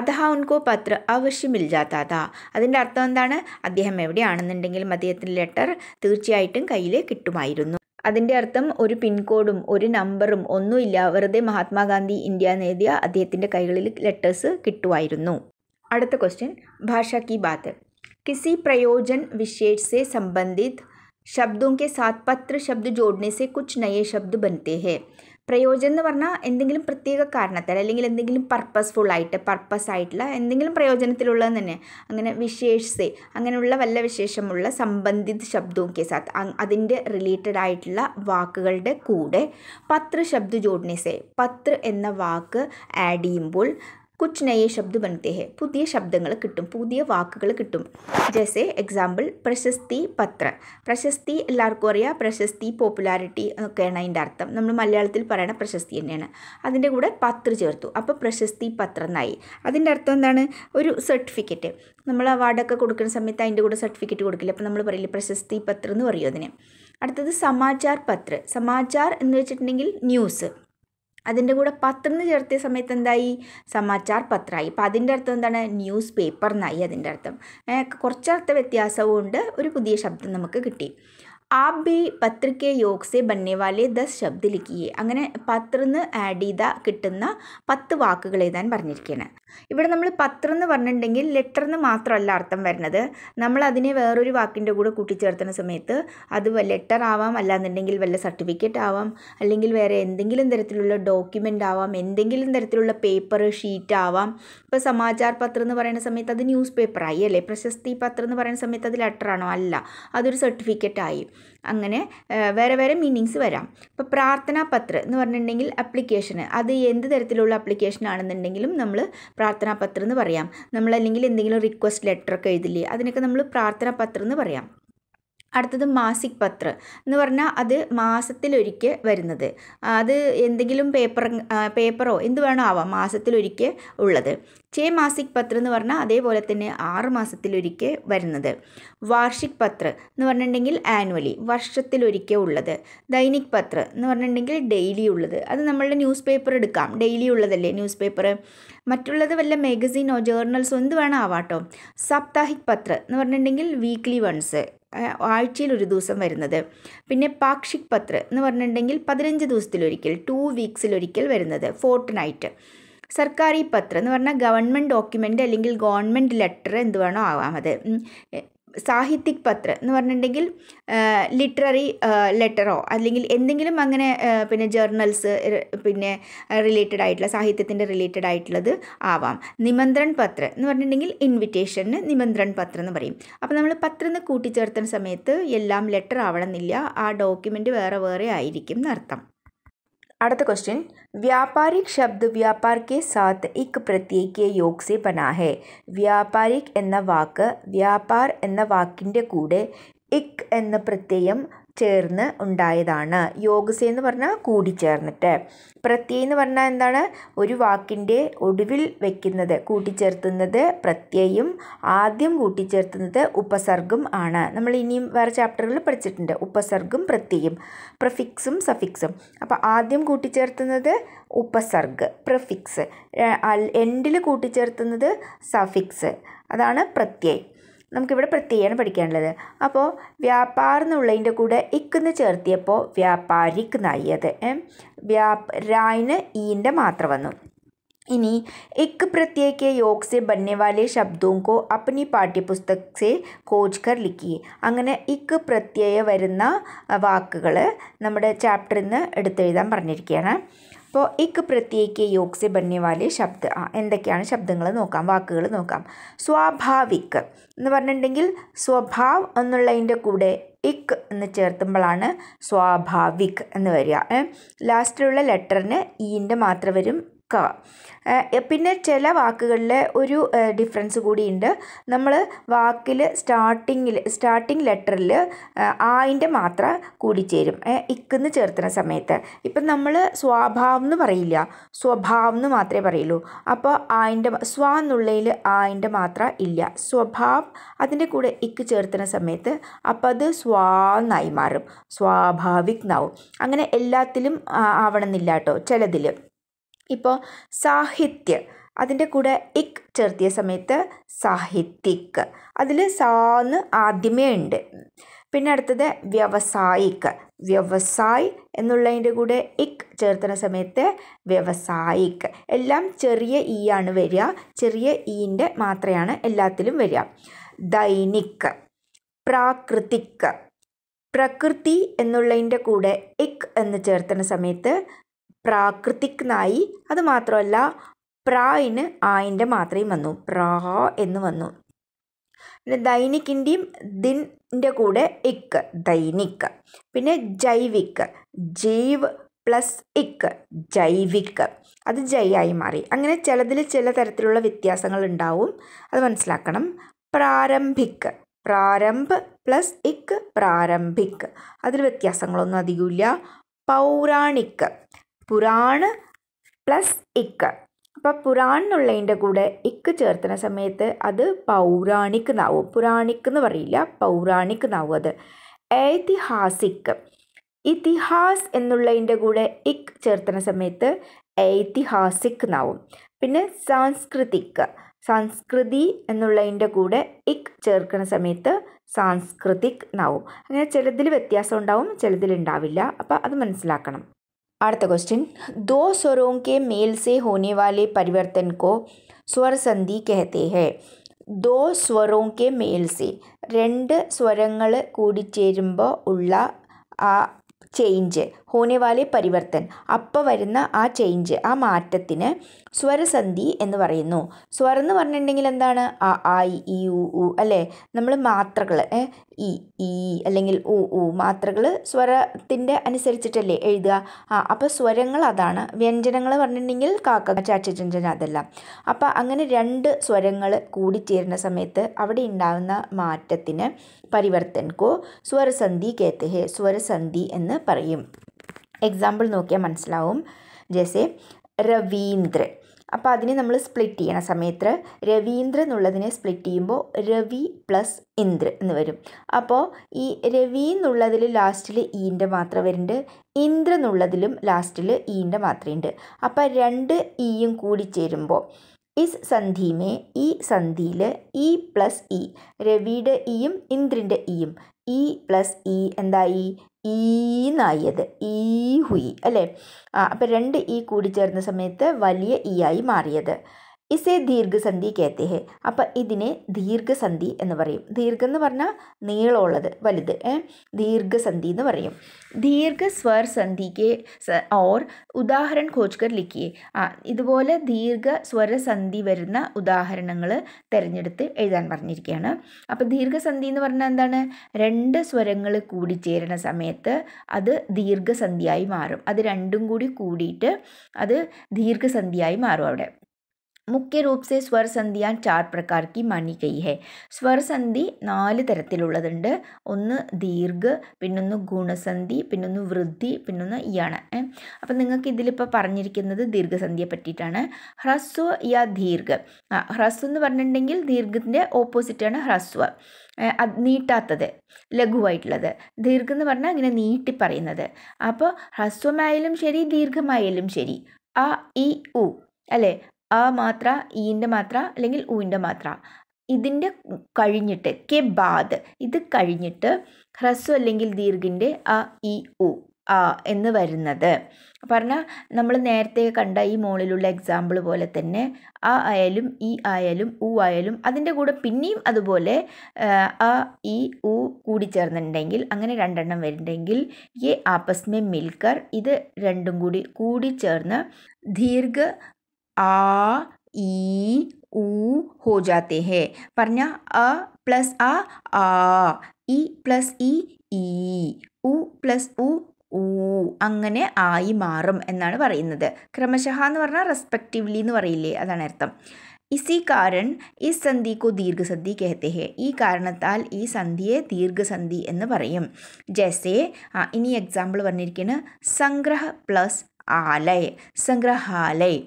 അതഹ ഉൻകോ പത്ര അവശ്യമില്ലാത്താത അതിൻ്റെ അർത്ഥം എന്താണ് അദ്ദേഹം എവിടെയാണെന്നുണ്ടെങ്കിലും അദ്ദേഹത്തിൻ്റെ ലെറ്റർ തീർച്ചയായിട്ടും കയ്യിൽ കിട്ടുമായിരുന്നു അതിൻ്റെ അർത്ഥം ഒരു പിൻകോഡും ഒരു നമ്പറും ഒന്നുമില്ല വെറുതെ മഹാത്മാഗാന്ധി ഇന്ത്യ നേതിയ അദ്ദേഹത്തിൻ്റെ കൈകളിൽ ലെറ്റേഴ്സ് കിട്ടുമായിരുന്നു അടുത്ത ക്വസ്റ്റ്യൻ ഭാഷ കി ബാത്ത് കിസി പ്രയോജൻ വിശേഷ് സംബന്ധിത് ശബ്ദോं के साथ पत्र शब्द जोड़ने से कुछ नए शब्द बनते हैं പ്രയോജനം എന്ന് പറഞ്ഞാൽ എന്തെങ്കിലും പ്രത്യേക കാരണത്താൽ അല്ലെങ്കിൽ എന്തെങ്കിലും പർപ്പസ്ഫുൾ ആയിട്ട് പർപ്പസ് ആയിട്ടുള്ള എന്തെങ്കിലും പ്രയോജനത്തിലുള്ളത് തന്നെ അങ്ങനെ വിശേഷ അങ്ങനെയുള്ള വല്ല വിശേഷമുള്ള സംബന്ധിത ശബ്ദവും കെ സാത്ത് അതിൻ്റെ റിലേറ്റഡ് ആയിട്ടുള്ള വാക്കുകളുടെ കൂടെ പത്ര ശബ്ദ ജോഡ്നിസെ പത്ര എന്ന വാക്ക് ആഡ് ചെയ്യുമ്പോൾ കുച്ച് നയെ ശബ്ദ് ബനത്തെ ഹെ പുതിയ ശബ്ദങ്ങൾ കിട്ടും പുതിയ വാക്കുകൾ കിട്ടും ജസെ എക്സാമ്പിൾ പ്രശസ്തി പത്ര പ്രശസ്തി എല്ലാവർക്കും അറിയാം പ്രശസ്തി പോപ്പുലാരിറ്റി ഒക്കെയാണ് അതിൻ്റെ അർത്ഥം നമ്മൾ മലയാളത്തിൽ പറയണ പ്രശസ്തി തന്നെയാണ് അതിൻ്റെ കൂടെ പത്ര ചേർത്തു അപ്പോൾ പ്രശസ്തി പത്രം എന്നായി അതിൻ്റെ അർത്ഥം എന്താണ് ഒരു സർട്ടിഫിക്കറ്റ് നമ്മൾ അവാർഡൊക്കെ കൊടുക്കുന്ന സമയത്ത് അതിൻ്റെ കൂടെ സർട്ടിഫിക്കറ്റ് കൊടുക്കില്ല അപ്പോൾ നമ്മൾ പറയില്ല പ്രശസ്തി പത്രം എന്ന് പറയും അതിന് അടുത്തത് സമാചാർ പത്ര സമാചാർ എന്ന് വെച്ചിട്ടുണ്ടെങ്കിൽ ന്യൂസ് അതിൻ്റെ കൂടെ പത്രം എന്ന് ചേർത്തിയ സമയത്ത് എന്തായി സമാചാർ പത്രമായി അപ്പോൾ അതിൻ്റെ അർത്ഥം എന്താണ് ന്യൂസ് പേപ്പർ എന്നായി അതിൻ്റെ അർത്ഥം കുറച്ചർത്ഥ വ്യത്യാസവും ഉണ്ട് ഒരു പുതിയ ശബ്ദം നമുക്ക് കിട്ടി आप भी പത്ര കെ യോഗ സെ ബന്നെ വാലെ ദസ് ശബ്ദ് ലിക്കിയേ അങ്ങനെ പത്രന്ന് ആഡ് ചെയ്ത കിട്ടുന്ന പത്ത് വാക്കുകൾ എഴുതാൻ പറഞ്ഞിരിക്കുകയാണ് ഇവിടെ നമ്മൾ പത്രമെന്ന് പറഞ്ഞിട്ടുണ്ടെങ്കിൽ ലെറ്റർന്ന് മാത്രമല്ല അർത്ഥം വരുന്നത് നമ്മൾ അതിനെ വേറൊരു വാക്കിൻ്റെ കൂടെ കൂട്ടിച്ചേർത്തുന്ന സമയത്ത് അത് ലെറ്റർ ആവാം അല്ലാന്നുണ്ടെങ്കിൽ വല്ല സർട്ടിഫിക്കറ്റ് ആവാം അല്ലെങ്കിൽ വേറെ എന്തെങ്കിലും തരത്തിലുള്ള ഡോക്യുമെൻ്റ് ആവാം എന്തെങ്കിലും തരത്തിലുള്ള പേപ്പർ ഷീറ്റ് ആവാം ഇപ്പോൾ സമാചാർ പത്രം എന്ന് പറയുന്ന സമയത്ത് അത് ന്യൂസ് പേപ്പറായി അല്ലേ പ്രശസ്തി പത്രം എന്ന് പറയുന്ന സമയത്ത് അത് ലെറ്ററാണോ അല്ല അതൊരു സർട്ടിഫിക്കറ്റ് ആയി അങ്ങനെ വേറെ വേറെ മീനിങ്സ് വരാം ഇപ്പോൾ പ്രാർത്ഥനാ പത്രം എന്ന് പറഞ്ഞിട്ടുണ്ടെങ്കിൽ അപ്ലിക്കേഷൻ അത് എന്ത് തരത്തിലുള്ള അപ്ലിക്കേഷൻ ആണെന്നുണ്ടെങ്കിലും നമ്മൾ പ്രാർത്ഥനാ പത്രം എന്ന് പറയാം നമ്മളല്ലെങ്കിൽ എന്തെങ്കിലും റിക്വസ്റ്റ് ലെറ്ററൊക്കെ എഴുതില്ലേ അതിനൊക്കെ നമ്മൾ പ്രാർത്ഥനാ പത്രം എന്ന് പറയാം അടുത്തത് മാസിക് പത്ര എന്ന് പറഞ്ഞാൽ അത് മാസത്തിലൊരിക്കൽ വരുന്നത് അത് എന്തെങ്കിലും പേപ്പർ പേപ്പറോ എന്ത് വേണോ ആവാം മാസത്തിലൊരിക്കൽ ഉള്ളത് ചേ മാസിക് പത്ര എന്ന് പറഞ്ഞാൽ അതേപോലെ തന്നെ ആറ് മാസത്തിലൊരിക്കൽ വരുന്നത് വാർഷിക് പത്ര എന്ന് പറഞ്ഞിട്ടുണ്ടെങ്കിൽ ആനുവലി വർഷത്തിലൊരിക്കൽ ഉള്ളത് ദൈനിക് പത്ര എന്ന് പറഞ്ഞിട്ടുണ്ടെങ്കിൽ ഡെയിലി ഉള്ളത് അത് നമ്മളുടെ ന്യൂസ് പേപ്പർ എടുക്കാം ഡെയിലി ഉള്ളതല്ലേ ന്യൂസ് പേപ്പർ മറ്റുള്ളത് വല്ല മാഗസീനോ ജേർണൽസോ എന്ത് വേണം ആവാട്ടോ സാപ്താഹിക് പത്ര എന്ന് പറഞ്ഞിട്ടുണ്ടെങ്കിൽ വീക്ക്ലി വൺസ് ആഴ്ചയിൽ ഒരു ദിവസം വരുന്നത് പിന്നെ പാക്ഷിക് പത്ര എന്ന് പറഞ്ഞിട്ടുണ്ടെങ്കിൽ പതിനഞ്ച് ദിവസത്തിലൊരിക്കൽ ടു വീക്സിലൊരിക്കൽ വരുന്നത് ഫോർട്ട് നൈറ്റ് സർക്കാരി പത്രം എന്ന് പറഞ്ഞാൽ ഗവൺമെൻറ് ഡോക്യുമെൻ്റ് അല്ലെങ്കിൽ ഗവൺമെൻറ് ലെറ്റർ എന്ത് വേണോ ആവാമത് സാഹിത്യിക് പത്ര എന്ന് പറഞ്ഞിട്ടുണ്ടെങ്കിൽ ലിറ്റററി ലെറ്ററോ അല്ലെങ്കിൽ എന്തെങ്കിലും അങ്ങനെ പിന്നെ ജേർണൽസ് പിന്നെ റിലേറ്റഡ് ആയിട്ടുള്ള സാഹിത്യത്തിൻ്റെ റിലേറ്റഡ് ആയിട്ടുള്ളത് ആവാം നിമന്ത്രൺ പത്രം എന്ന് പറഞ്ഞിട്ടുണ്ടെങ്കിൽ ഇൻവിറ്റേഷന് നിമന്ത്രൺ പത്രം എന്ന് പറയും അപ്പോൾ നമ്മൾ പത്രം എന്ന് കൂട്ടിച്ചേർത്തുന്ന സമയത്ത് എല്ലാം ലെറ്റർ ആവണമെന്നില്ല ആ ഡോക്യുമെൻ്റ് വേറെ വേറെ ആയിരിക്കും എന്നർത്ഥം അടുത്ത क्वेश्चन വ്യാപാരിക് ശബ്ദ് വ്യാപാർ കെ സാത്ത് ഇക് പ്രത്യേക യോഗ സെ ബനാ ഹെ വ്യാപാരിക് എന്ന വാക്ക് വ്യാപാർ എന്ന വാക്കിൻ്റെ കൂടെ ഇക് എന്ന പ്രത്യയം ചേർന്ന് ഉണ്ടായതാണ് യോഗസ എന്ന് പറഞ്ഞാൽ കൂടിച്ചേർന്നിട്ട് പ്രത്യയം എന്ന് പറഞ്ഞാൽ എന്താണ് ഒരു വാക്കിൻ്റെ ഒടുവിൽ വെക്കുന്നത് കൂട്ടിച്ചേർത്തുന്നത് പ്രത്യയം ആദ്യം കൂട്ടിച്ചേർത്തുന്നത് ഉപസർഗം ആണ് നമ്മൾ ഇനിയും വേറെ ചാപ്റ്ററുകളിൽ പഠിച്ചിട്ടുണ്ട് ഉപസർഗം പ്രത്യയം പ്രഫിക്സും സഫിക്സും അപ്പോൾ ആദ്യം കൂട്ടിച്ചേർത്തുന്നത് ഉപസർഗ് പ്രഫിക്സ് എൻഡിൽ കൂട്ടിച്ചേർത്തുന്നത് സഫിക്സ് അതാണ് പ്രത്യയം നമുക്കിവിടെ പ്രത്യേകമാണ് പഠിക്കാനുള്ളത് അപ്പോൾ വ്യാപാർ എന്നുള്ളതിൻ്റെ കൂടെ ഇക്കുന്ന് ചേർത്തിയപ്പോൾ വ്യാപാരിക്ക് അത് വ്യാപ രായിന് ഈൻ്റെ മാത്രം വന്നു ഇനി ഇക്ക് പ്രത്യേക യോഗ്സെ योग ശബ്ദവും बनने वाले शब्दों को अपनी പാഠ്യപുസ്തക കോജ്കർ ലിക്കിയെ അങ്ങനെ ഇക്ക് പ്രത്യയ വരുന്ന വാക്കുകൾ നമ്മുടെ ചാപ്റ്ററിൽ നിന്ന് എടുത്തെഴുതാൻ പറഞ്ഞിരിക്കുകയാണ് അപ്പോൾ ഇക്ക് പ്രത്യേക യോഗ് ബന്യ വാലെ ശബ്ദ എന്തൊക്കെയാണ് ശബ്ദങ്ങൾ നോക്കാം വാക്കുകൾ നോക്കാം സ്വാഭാവിക് എന്ന് പറഞ്ഞിട്ടുണ്ടെങ്കിൽ സ്വഭാവ് എന്നുള്ളതിൻ്റെ കൂടെ ഇക്ക് എന്ന് ചേർത്തുമ്പോഴാണ് സ്വാഭാവിക് എന്ന് വരിക ലാസ്റ്റിലുള്ള ലെറ്ററിന് ഈൻ്റെ മാത്രം വരും ക പിന്നെ ചില വാക്കുകളിൽ ഒരു ഡിഫറൻസ് കൂടിയുണ്ട് നമ്മൾ വാക്കിൽ സ്റ്റാർട്ടിങ്ങിൽ സ്റ്റാർട്ടിങ് ലെറ്ററിൽ ആയിൻ്റെ മാത്രം കൂടിച്ചേരും ഇക്കെന്ന് ചേർത്തുന്ന സമയത്ത് ഇപ്പം നമ്മൾ സ്വാഭാവം എന്ന് പറയില്ല സ്വഭാവം എന്ന് മാത്രമേ പറയുള്ളൂ അപ്പോൾ ആയിൻ്റെ സ്വ എന്നുള്ളതിൽ ആയിൻ്റെ മാത്രം ഇല്ല സ്വഭാവ് അതിൻ്റെ കൂടെ ഇക്ക് ചേർത്തുന്ന സമയത്ത് അപ്പോൾ അത് സ്വാ എന്നായി മാറും സ്വാഭാവിക് എന്നാവും അങ്ങനെ എല്ലാത്തിലും ആവണമെന്നില്ല കേട്ടോ ചിലതിൽ ഇപ്പോൾ സാഹിത്യ അതിൻ്റെ കൂടെ ഇക് ചേർത്തിയ സമയത്ത് സാഹിത്യക് അതിൽ സാന്ന് ആദ്യമേ ഉണ്ട് പിന്നെ അടുത്തത് വ്യവസായിക് വ്യവസായ് എന്നുള്ളതിൻ്റെ കൂടെ ഇക് ചേർത്തണ സമയത്ത് വ്യവസായിക് എല്ലാം ചെറിയ ഇ ആണ് വരിക ചെറിയ ഈൻ്റെ മാത്രമാണ് എല്ലാത്തിലും വരിക ദൈനിക് പ്രാകൃതിക് പ്രകൃതി എന്നുള്ളതിൻ്റെ കൂടെ ഇക് എന്ന് ചേർത്തണ സമയത്ത് പ്രാകൃതിക് നായി അത് മാത്രമല്ല പ്രായിന് ആയിൻ്റെ മാത്രയും വന്നു പ്രാ എന്ന് വന്നു പിന്നെ ദൈനിക്കിൻ്റെയും ദിൻ്റെ കൂടെ ഇക്ക് ദൈനിക് പിന്നെ ജൈവിക് ജീവ് പ്ലസ് ഇക്ക് ജൈവിക് അത് ആയി മാറി അങ്ങനെ ചിലതിൽ ചില തരത്തിലുള്ള വ്യത്യാസങ്ങൾ ഉണ്ടാവും അത് മനസ്സിലാക്കണം പ്രാരംഭിക് പ്രാരംഭ് പ്ലസ് ഇക്ക് പ്രാരംഭിക് അതിൽ വ്യത്യാസങ്ങളൊന്നും അധികമില്ല പൗരാണിക് പുരാണ് പ്ലസ് ഇക്ക് അപ്പോൾ പുരാൺ എന്നുള്ളതിൻ്റെ കൂടെ ഇക്ക് ചേർത്തുന്ന സമയത്ത് അത് പൗരാണിക് എന്നാവും പുരാണിക് എന്ന് പറയില്ല പൗരാണിക് എന്നാവും അത് ഐതിഹാസിക് ഇതിഹാസ് എന്നുള്ളതിൻ്റെ കൂടെ ഇക് ചേർത്തുന്ന സമയത്ത് ഐതിഹാസിക് എന്നാവും പിന്നെ സാംസ്കൃതിക് സംസ്കൃതി എന്നുള്ളതിൻ്റെ കൂടെ ഇക് ചേർക്കുന്ന സമയത്ത് സാംസ്കൃതിക് എന്നാവും അങ്ങനെ ചിലതിൽ വ്യത്യാസം ഉണ്ടാവും ചിലതിൽ ഉണ്ടാവില്ല അപ്പോൾ അത് മനസ്സിലാക്കണം अर्थ क्वेश्चन दो स्वरों के मेल से होने वाले परिवर्तन को स्वर संधि कहते हैं दो ദോ के मेल से സ്വരങ്ങൾ स्वर ഉള്ള आ ചേഞ്ച് ഹോനെ വാലെ പരിവർത്തൻ അപ്പോൾ വരുന്ന ആ ചേഞ്ച് ആ മാറ്റത്തിന് സ്വരസന്ധി എന്ന് പറയുന്നു സ്വരം എന്ന് പറഞ്ഞിട്ടുണ്ടെങ്കിൽ എന്താണ് ആ ഐ ഇ ഉ ഉ അല്ലേ നമ്മൾ മാത്രകൾ ഇ ഇ അല്ലെങ്കിൽ ഉ ഉ മാത്രകൾ സ്വരത്തിൻ്റെ അനുസരിച്ചിട്ടല്ലേ എഴുതുക ആ അപ്പോൾ സ്വരങ്ങൾ അതാണ് വ്യഞ്ജനങ്ങൾ പറഞ്ഞിട്ടുണ്ടെങ്കിൽ കാക്ക ചാച്ചഞ്ചന അതല്ല അപ്പോൾ അങ്ങനെ രണ്ട് സ്വരങ്ങൾ കൂടിച്ചേരുന്ന സമയത്ത് അവിടെ ഉണ്ടാകുന്ന മാറ്റത്തിന് പരിവർത്തൻകോ സ്വരസന്ധി കേത്തഹേ സ്വരസന്ധി എന്ന് പറയും എക്സാമ്പിൾ നോക്കിയാൽ മനസ്സിലാവും ജെസെ രവീന്ദ്ര അപ്പോൾ അതിനെ നമ്മൾ സ്പ്ലിറ്റ് ചെയ്യണ സമയത്ത് രവീന്ദ്ര എന്നുള്ളതിനെ സ്പ്ലിറ്റ് ചെയ്യുമ്പോൾ രവി പ്ലസ് ഇന്ദ്ര എന്ന് വരും അപ്പോൾ ഈ രവി എന്നുള്ളതിൽ ലാസ്റ്റിൽ ഈൻ്റെ e മാത്രം വരുന്നുണ്ട് ഇന്ദ്ര എന്നുള്ളതിലും ലാസ്റ്റിൽ ഈൻ്റെ e ഉണ്ട് അപ്പോൾ രണ്ട് ഈയും e കൂടി ചേരുമ്പോൾ ഇസ് സന്ധിമേ ഈ സന്ധിയിൽ ഇ പ്ലസ് ഇ രവിയുടെ ഇയും ഇന്ദ്രൻ്റെ ഇയും ഇ പ്ലസ് ഇ എന്തായി ഈന്നായത് ഈ ഹുയി അല്ലേ അപ്പോൾ രണ്ട് ഈ കൂടിച്ചേർന്ന സമയത്ത് വലിയ ഈ ആയി മാറിയത് ഇസേ ദീർഘസന്ധി കേത്തേഹെ അപ്പം ഇതിനെ ദീർഘസന്ധി എന്ന് പറയും ദീർഘം എന്ന് പറഞ്ഞാൽ നീളമുള്ളത് വലുത് ദീർഘസന്ധി എന്ന് പറയും ദീർഘ സ്വർ സന്ധിക്ക് ഓർ ഉദാഹരണം കോച്ചുകർ ലിക്കിയെ ആ ഇതുപോലെ ദീർഘ സ്വരസന്ധി വരുന്ന ഉദാഹരണങ്ങൾ തിരഞ്ഞെടുത്ത് എഴുതാൻ പറഞ്ഞിരിക്കുകയാണ് അപ്പോൾ ദീർഘസന്ധി എന്ന് പറഞ്ഞാൽ എന്താണ് രണ്ട് സ്വരങ്ങൾ കൂടിച്ചേരുന്ന സമയത്ത് അത് ദീർഘസന്ധിയായി മാറും അത് രണ്ടും കൂടി കൂടിയിട്ട് അത് ദീർഘസന്ധിയായി മാറും അവിടെ മുഖ്യ രൂപ സെ സ്വർ സന്ധിയാൻ ചാർ പ്രകാർക്ക് മാനി ഗൈ ഹെ സ്വർ സന്ധി നാല് തരത്തിലുള്ളതുണ്ട് ഒന്ന് ദീർഘ പിന്നൊന്ന് ഗുണസന്ധി പിന്നൊന്ന് വൃദ്ധി പിന്നൊന്ന് ഇയാണ് അപ്പം നിങ്ങൾക്ക് ഇതിലിപ്പോൾ പറഞ്ഞിരിക്കുന്നത് ദീർഘസന്ധിയെ പറ്റിയിട്ടാണ് ഹ്രസ്വ യ ദീർഘ ഹ്രസ്വ എന്ന് പറഞ്ഞിട്ടുണ്ടെങ്കിൽ ദീർഘത്തിൻ്റെ ഓപ്പോസിറ്റാണ് ഹ്രസ്വ നീട്ടാത്തത് ലഘുവായിട്ടുള്ളത് ദീർഘം എന്ന് പറഞ്ഞാൽ ഇങ്ങനെ നീട്ടി പറയുന്നത് അപ്പോൾ ഹ്രസ്വമായാലും ശരി ദീർഘമായാലും ശരി അ ഇ ഉ അല്ലേ ആ മാത്ര ഈൻ്റെ മാത്ര അല്ലെങ്കിൽ ഊൻ്റെ മാത്ര ഇതിൻ്റെ കഴിഞ്ഞിട്ട് കെ ബാദ് ഇത് കഴിഞ്ഞിട്ട് ഹ്രസ്വ അല്ലെങ്കിൽ ദീർഘിൻ്റെ അ ഇ ഉ ആ എന്ന് വരുന്നത് പറഞ്ഞാൽ നമ്മൾ നേരത്തെ കണ്ട ഈ മോളിലുള്ള എക്സാമ്പിൾ പോലെ തന്നെ ആ ആയാലും ഇ ആയാലും ഉ ആയാലും അതിൻ്റെ കൂടെ പിന്നെയും അതുപോലെ അ ഇ ഉ കൂടി ചേർന്നിട്ടുണ്ടെങ്കിൽ അങ്ങനെ രണ്ടെണ്ണം വരുന്നുണ്ടെങ്കിൽ ഈ ആപസ്മെ മിൽക്കർ ഇത് രണ്ടും കൂടി കൂടി ചേർന്ന് ദീർഘ आ ई ऊ हो जाते हैं वरना अ प्लस आ आ ഇ പ്ലസ് ഇ ഈ ഉ പ്ലസ് ഉ ഊ അങ്ങനെ ആയി മാറും എന്നാണ് പറയുന്നത് ക്രമശಃ എന്ന് പറഞ്ഞാൽ റെസ്പെക്റ്റീവ്ലി എന്ന് പറയില്ലേ അതാണ് അർത്ഥം ഇസി കാരൻ ഈ സന്ധിക്കു ദീർഘസന്ധി കഹത്തെ ഹേ ഈ കാരണത്താൽ ഈ സന്ധിയെ ദീർഘസന്ധി എന്ന് പറയും ജയസേ ഇനി എക്സാമ്പിൾ പറഞ്ഞിരിക്കുന്നത് സംഗ്രഹ പ്ലസ് ആലയ് സംഗ്രഹാലയ്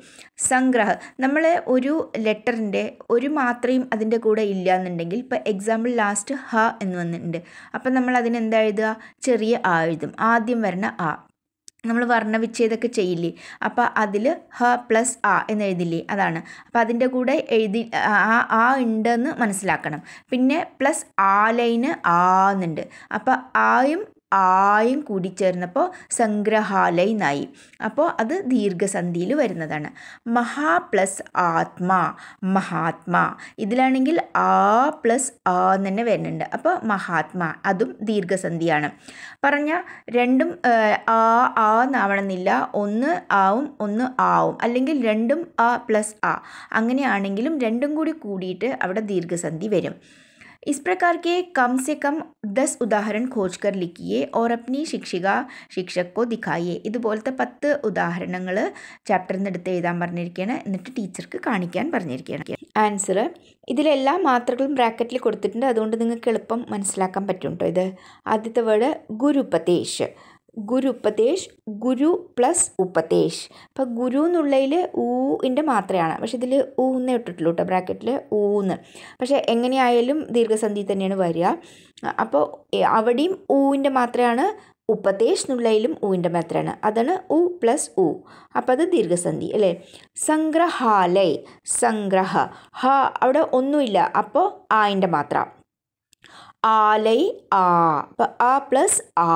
സംഗ്രഹ നമ്മൾ ഒരു ലെറ്ററിൻ്റെ ഒരു മാത്രയും അതിൻ്റെ കൂടെ ഇല്ല എന്നുണ്ടെങ്കിൽ ഇപ്പോൾ എക്സാമ്പിൾ ലാസ്റ്റ് ഹ എന്ന് വന്നിട്ടുണ്ട് അപ്പം നമ്മൾ അതിനെന്താ എഴുതുക ചെറിയ ആ എഴുതും ആദ്യം വരണ ആ നമ്മൾ വർണ്ണവിച്ഛേദമൊക്കെ ചെയ്യില്ലേ അപ്പോൾ അതിൽ ഹ പ്ലസ് ആ എന്ന് എഴുതില്ലേ അതാണ് അപ്പോൾ അതിൻ്റെ കൂടെ എഴുതി ആ ആ ഉണ്ടെന്ന് മനസ്സിലാക്കണം പിന്നെ പ്ലസ് ആ ലൈന് ആ എന്നുണ്ട് അപ്പോൾ ആയും ആയും കൂടി ചേർന്നപ്പോൾ നായി അപ്പോൾ അത് ദീർഘസന്ധിയിൽ വരുന്നതാണ് മഹാ പ്ലസ് ആത്മാ മഹാത്മാ ഇതിലാണെങ്കിൽ ആ പ്ലസ് ആ എന്ന് തന്നെ വരുന്നുണ്ട് അപ്പോൾ മഹാത്മാ അതും ദീർഘസന്ധിയാണ് പറഞ്ഞ രണ്ടും ആ ആ എന്നാവണമെന്നില്ല ഒന്ന് ആവും ഒന്ന് ആവും അല്ലെങ്കിൽ രണ്ടും ആ പ്ലസ് ആ അങ്ങനെയാണെങ്കിലും രണ്ടും കൂടി കൂടിയിട്ട് അവിടെ ദീർഘസന്ധി വരും इस प्रकार के कम से कम दस उदाहरण खोज लिखिए और अपनी शिक्षिका ശിക്ഷിക ശിക്ഷക്കോ ദിഖായേ ഇതുപോലത്തെ പത്ത് ഉദാഹരണങ്ങൾ ചാപ്റ്ററിൽ നിന്ന് എടുത്ത് എഴുതാൻ പറഞ്ഞിരിക്കുകയാണ് എന്നിട്ട് ടീച്ചർക്ക് കാണിക്കാൻ പറഞ്ഞിരിക്കുകയാണ് ആൻസർ ഇതിലെല്ലാ മാത്രകളും ബ്രാക്കറ്റിൽ കൊടുത്തിട്ടുണ്ട് അതുകൊണ്ട് നിങ്ങൾക്ക് എളുപ്പം മനസ്സിലാക്കാൻ പറ്റും കേട്ടോ ഇത് ആദ്യത്തെ വേർഡ് ഗുരുപദേശ് ഗുരു ഉപദേശ് ഗുരു പ്ലസ് ഉപദേശ് അപ്പം ഗുരു എന്നുള്ളതിൽ ഊൻ്റെ മാത്രമാണ് പക്ഷെ ഇതിൽ ഊന്നേ ഇട്ടിട്ടുള്ളൂ കേട്ടോ ബ്രാക്കറ്റിൽ ഊന്ന് പക്ഷെ എങ്ങനെയായാലും ദീർഘസന്ധി തന്നെയാണ് വരിക അപ്പോൾ അവിടെയും ഊവിൻ്റെ മാത്രമാണ് ഉപദേശ് എന്നുള്ളതിലും ഊവിൻ്റെ മാത്രമാണ് അതാണ് ഉ പ്ലസ് ഉ അപ്പോൾ അത് ദീർഘസന്ധി അല്ലേ സംഗ്രഹാലയ് സംഗ്രഹ ഹ അവിടെ ഒന്നുമില്ല അപ്പോൾ ആയിൻ്റെ മാത്രം ആലൈ ആ ആ പ്ലസ് ആ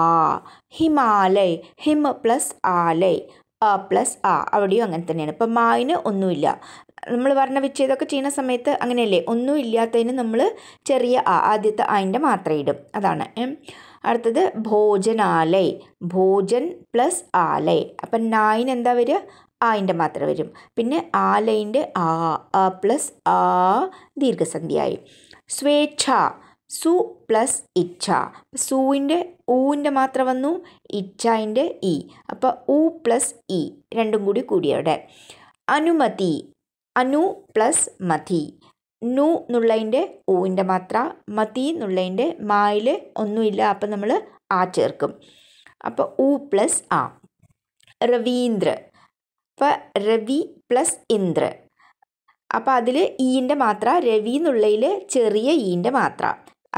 ഹിമാലൈ ഹിമ പ്ലസ് ആലൈ ആ പ്ലസ് ആ അവിടെയും അങ്ങനെ തന്നെയാണ് ഇപ്പം മായിന് ഒന്നുമില്ല നമ്മൾ വർണ്ണ വിച്ഛേദമൊക്കെ ചെയ്യുന്ന സമയത്ത് അങ്ങനെയല്ലേ ഒന്നും ഇല്ലാത്തതിന് നമ്മൾ ചെറിയ ആ ആദ്യത്തെ അതിൻ്റെ മാത്രം ഇടും അതാണ് അടുത്തത് ഭോജനാലൈ ഭോജൻ പ്ലസ് ആലൈ അപ്പം നായിന് എന്താ വരിക ആയിൻ്റെ മാത്രം വരും പിന്നെ ആലയിൻ്റെ ആ പ്ലസ് ആ ദീർഘസന്ധിയായി സ്വേച്ഛ സു പ്ലസ് ഇച്ഛ സുവിൻ്റെ ഊവിൻ്റെ മാത്രം വന്നു ഇച്ഛൻ്റെ ഇ അപ്പോൾ ഉ പ്ലസ് ഇ രണ്ടും കൂടി കൂടിയവിടെ അനുമതി അനു പ്ലസ് മതി നു എന്നുള്ളതിൻ്റെ ഊവിൻ്റെ മാത്ര മതി എന്നുള്ളതിൻ്റെ മായിൽ ഒന്നുമില്ല അപ്പം നമ്മൾ ആ ചേർക്കും അപ്പോൾ ഉ പ്ലസ് ആ രവീന്ദ്ര അപ്പോൾ രവി പ്ലസ് ഇന്ദ്ര അപ്പോൾ അതിൽ ഈൻ്റെ മാത്ര രവി എന്നുള്ളതിൽ ചെറിയ ഈൻ്റെ മാത്ര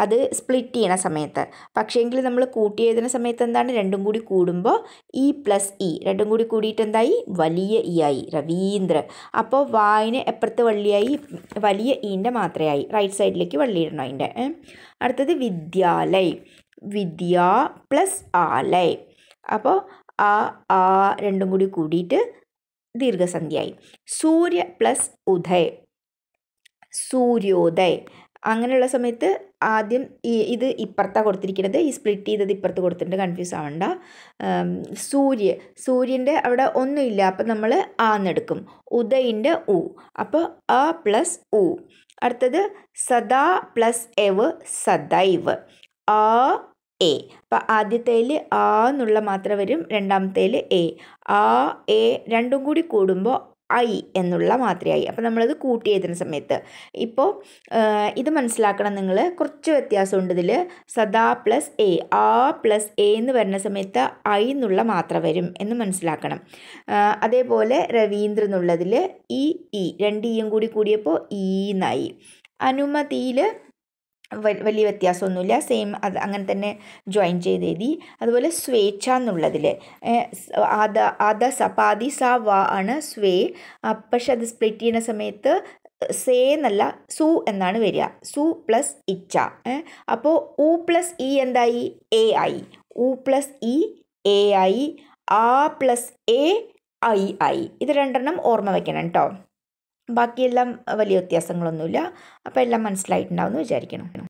അത് സ്പ്ലിറ്റ് ചെയ്യണ സമയത്ത് പക്ഷേങ്കിൽ നമ്മൾ കൂട്ടി എഴുതുന്ന സമയത്ത് എന്താണ് രണ്ടും കൂടി കൂടുമ്പോൾ ഇ e പ്ലസ് ഇ e. രണ്ടും കൂടി കൂടിയിട്ട് എന്തായി വലിയ ഇ e ആയി രവീന്ദ്ര അപ്പോൾ വായിന് എപ്പുറത്ത് വള്ളിയായി വലിയ മാത്രമേ ആയി റൈറ്റ് സൈഡിലേക്ക് വള്ളിയിടണം അതിൻ്റെ അടുത്തത് വിദ്യാലയ് വിദ്യ പ്ലസ് ആലയ് അപ്പോൾ ആ ആ രണ്ടും കൂടി കൂടിയിട്ട് ദീർഘസന്ധിയായി സൂര്യ പ്ലസ് ഉദയ് സൂര്യോദയ് അങ്ങനെയുള്ള സമയത്ത് ആദ്യം ഈ ഇത് ഇപ്പുറത്താണ് കൊടുത്തിരിക്കുന്നത് ഈ സ്പ്ലിറ്റ് ചെയ്തത് ഇപ്പുറത്ത് കൊടുത്തിട്ടുണ്ട് കൺഫ്യൂസ് ആവണ്ട സൂര്യ സൂര്യൻ്റെ അവിടെ ഒന്നുമില്ല അപ്പോൾ നമ്മൾ ആ ഉദയിൻ്റെ ഉ അപ്പോൾ അ പ്ലസ് ഉ അടുത്തത് സദാ പ്ലസ് എവ് സദൈവ് ആ എ അപ്പം ആദ്യത്തേൽ ആ എന്നുള്ള മാത്രം വരും രണ്ടാമത്തേൽ എ ആ എ രണ്ടും കൂടി കൂടുമ്പോൾ ഐ എന്നുള്ള മാത്രയായി അപ്പോൾ നമ്മളത് കൂട്ടി എഴുതുന്ന സമയത്ത് ഇപ്പോൾ ഇത് മനസ്സിലാക്കണം നിങ്ങൾ കുറച്ച് വ്യത്യാസമുണ്ട് ഇതിൽ സദാ പ്ലസ് എ ആ പ്ലസ് എ എന്ന് വരുന്ന സമയത്ത് ഐ എന്നുള്ള മാത്ര വരും എന്ന് മനസ്സിലാക്കണം അതേപോലെ രവീന്ദ്ര എന്നുള്ളതിൽ ഇ ഇ രണ്ട് ഇയും കൂടി കൂടിയപ്പോൾ ഈ എന്നായി അനുമതിയിൽ വലിയ വ്യത്യാസമൊന്നുമില്ല സെയിം അത് അങ്ങനെ തന്നെ ജോയിൻ ചെയ്ത് എഴുതി അതുപോലെ സ്വേച്ഛ എന്നുള്ളതിൽ ആദ ആദ സ പാതി സ വ ആണ് സ്വേ പക്ഷെ അത് സ്പ്ലിറ്റ് ചെയ്യുന്ന സമയത്ത് സേ എന്നല്ല സു എന്നാണ് വരിക സു പ്ലസ് ഇച്ച അപ്പോൾ ഊ പ്ലസ് ഇ എന്തായി എ ആയി ഊ പ്ലസ് ഇ എ ആയി ആ പ്ലസ് എ ഐ ആയി ഇത് രണ്ടെണ്ണം ഓർമ്മ വയ്ക്കണം കേട്ടോ ബാക്കിയെല്ലാം വലിയ വ്യത്യാസങ്ങളൊന്നുമില്ല അപ്പോൾ എല്ലാം മനസ്സിലായിട്ടുണ്ടാവുമെന്ന് എന്ന് വിചാരിക്കണം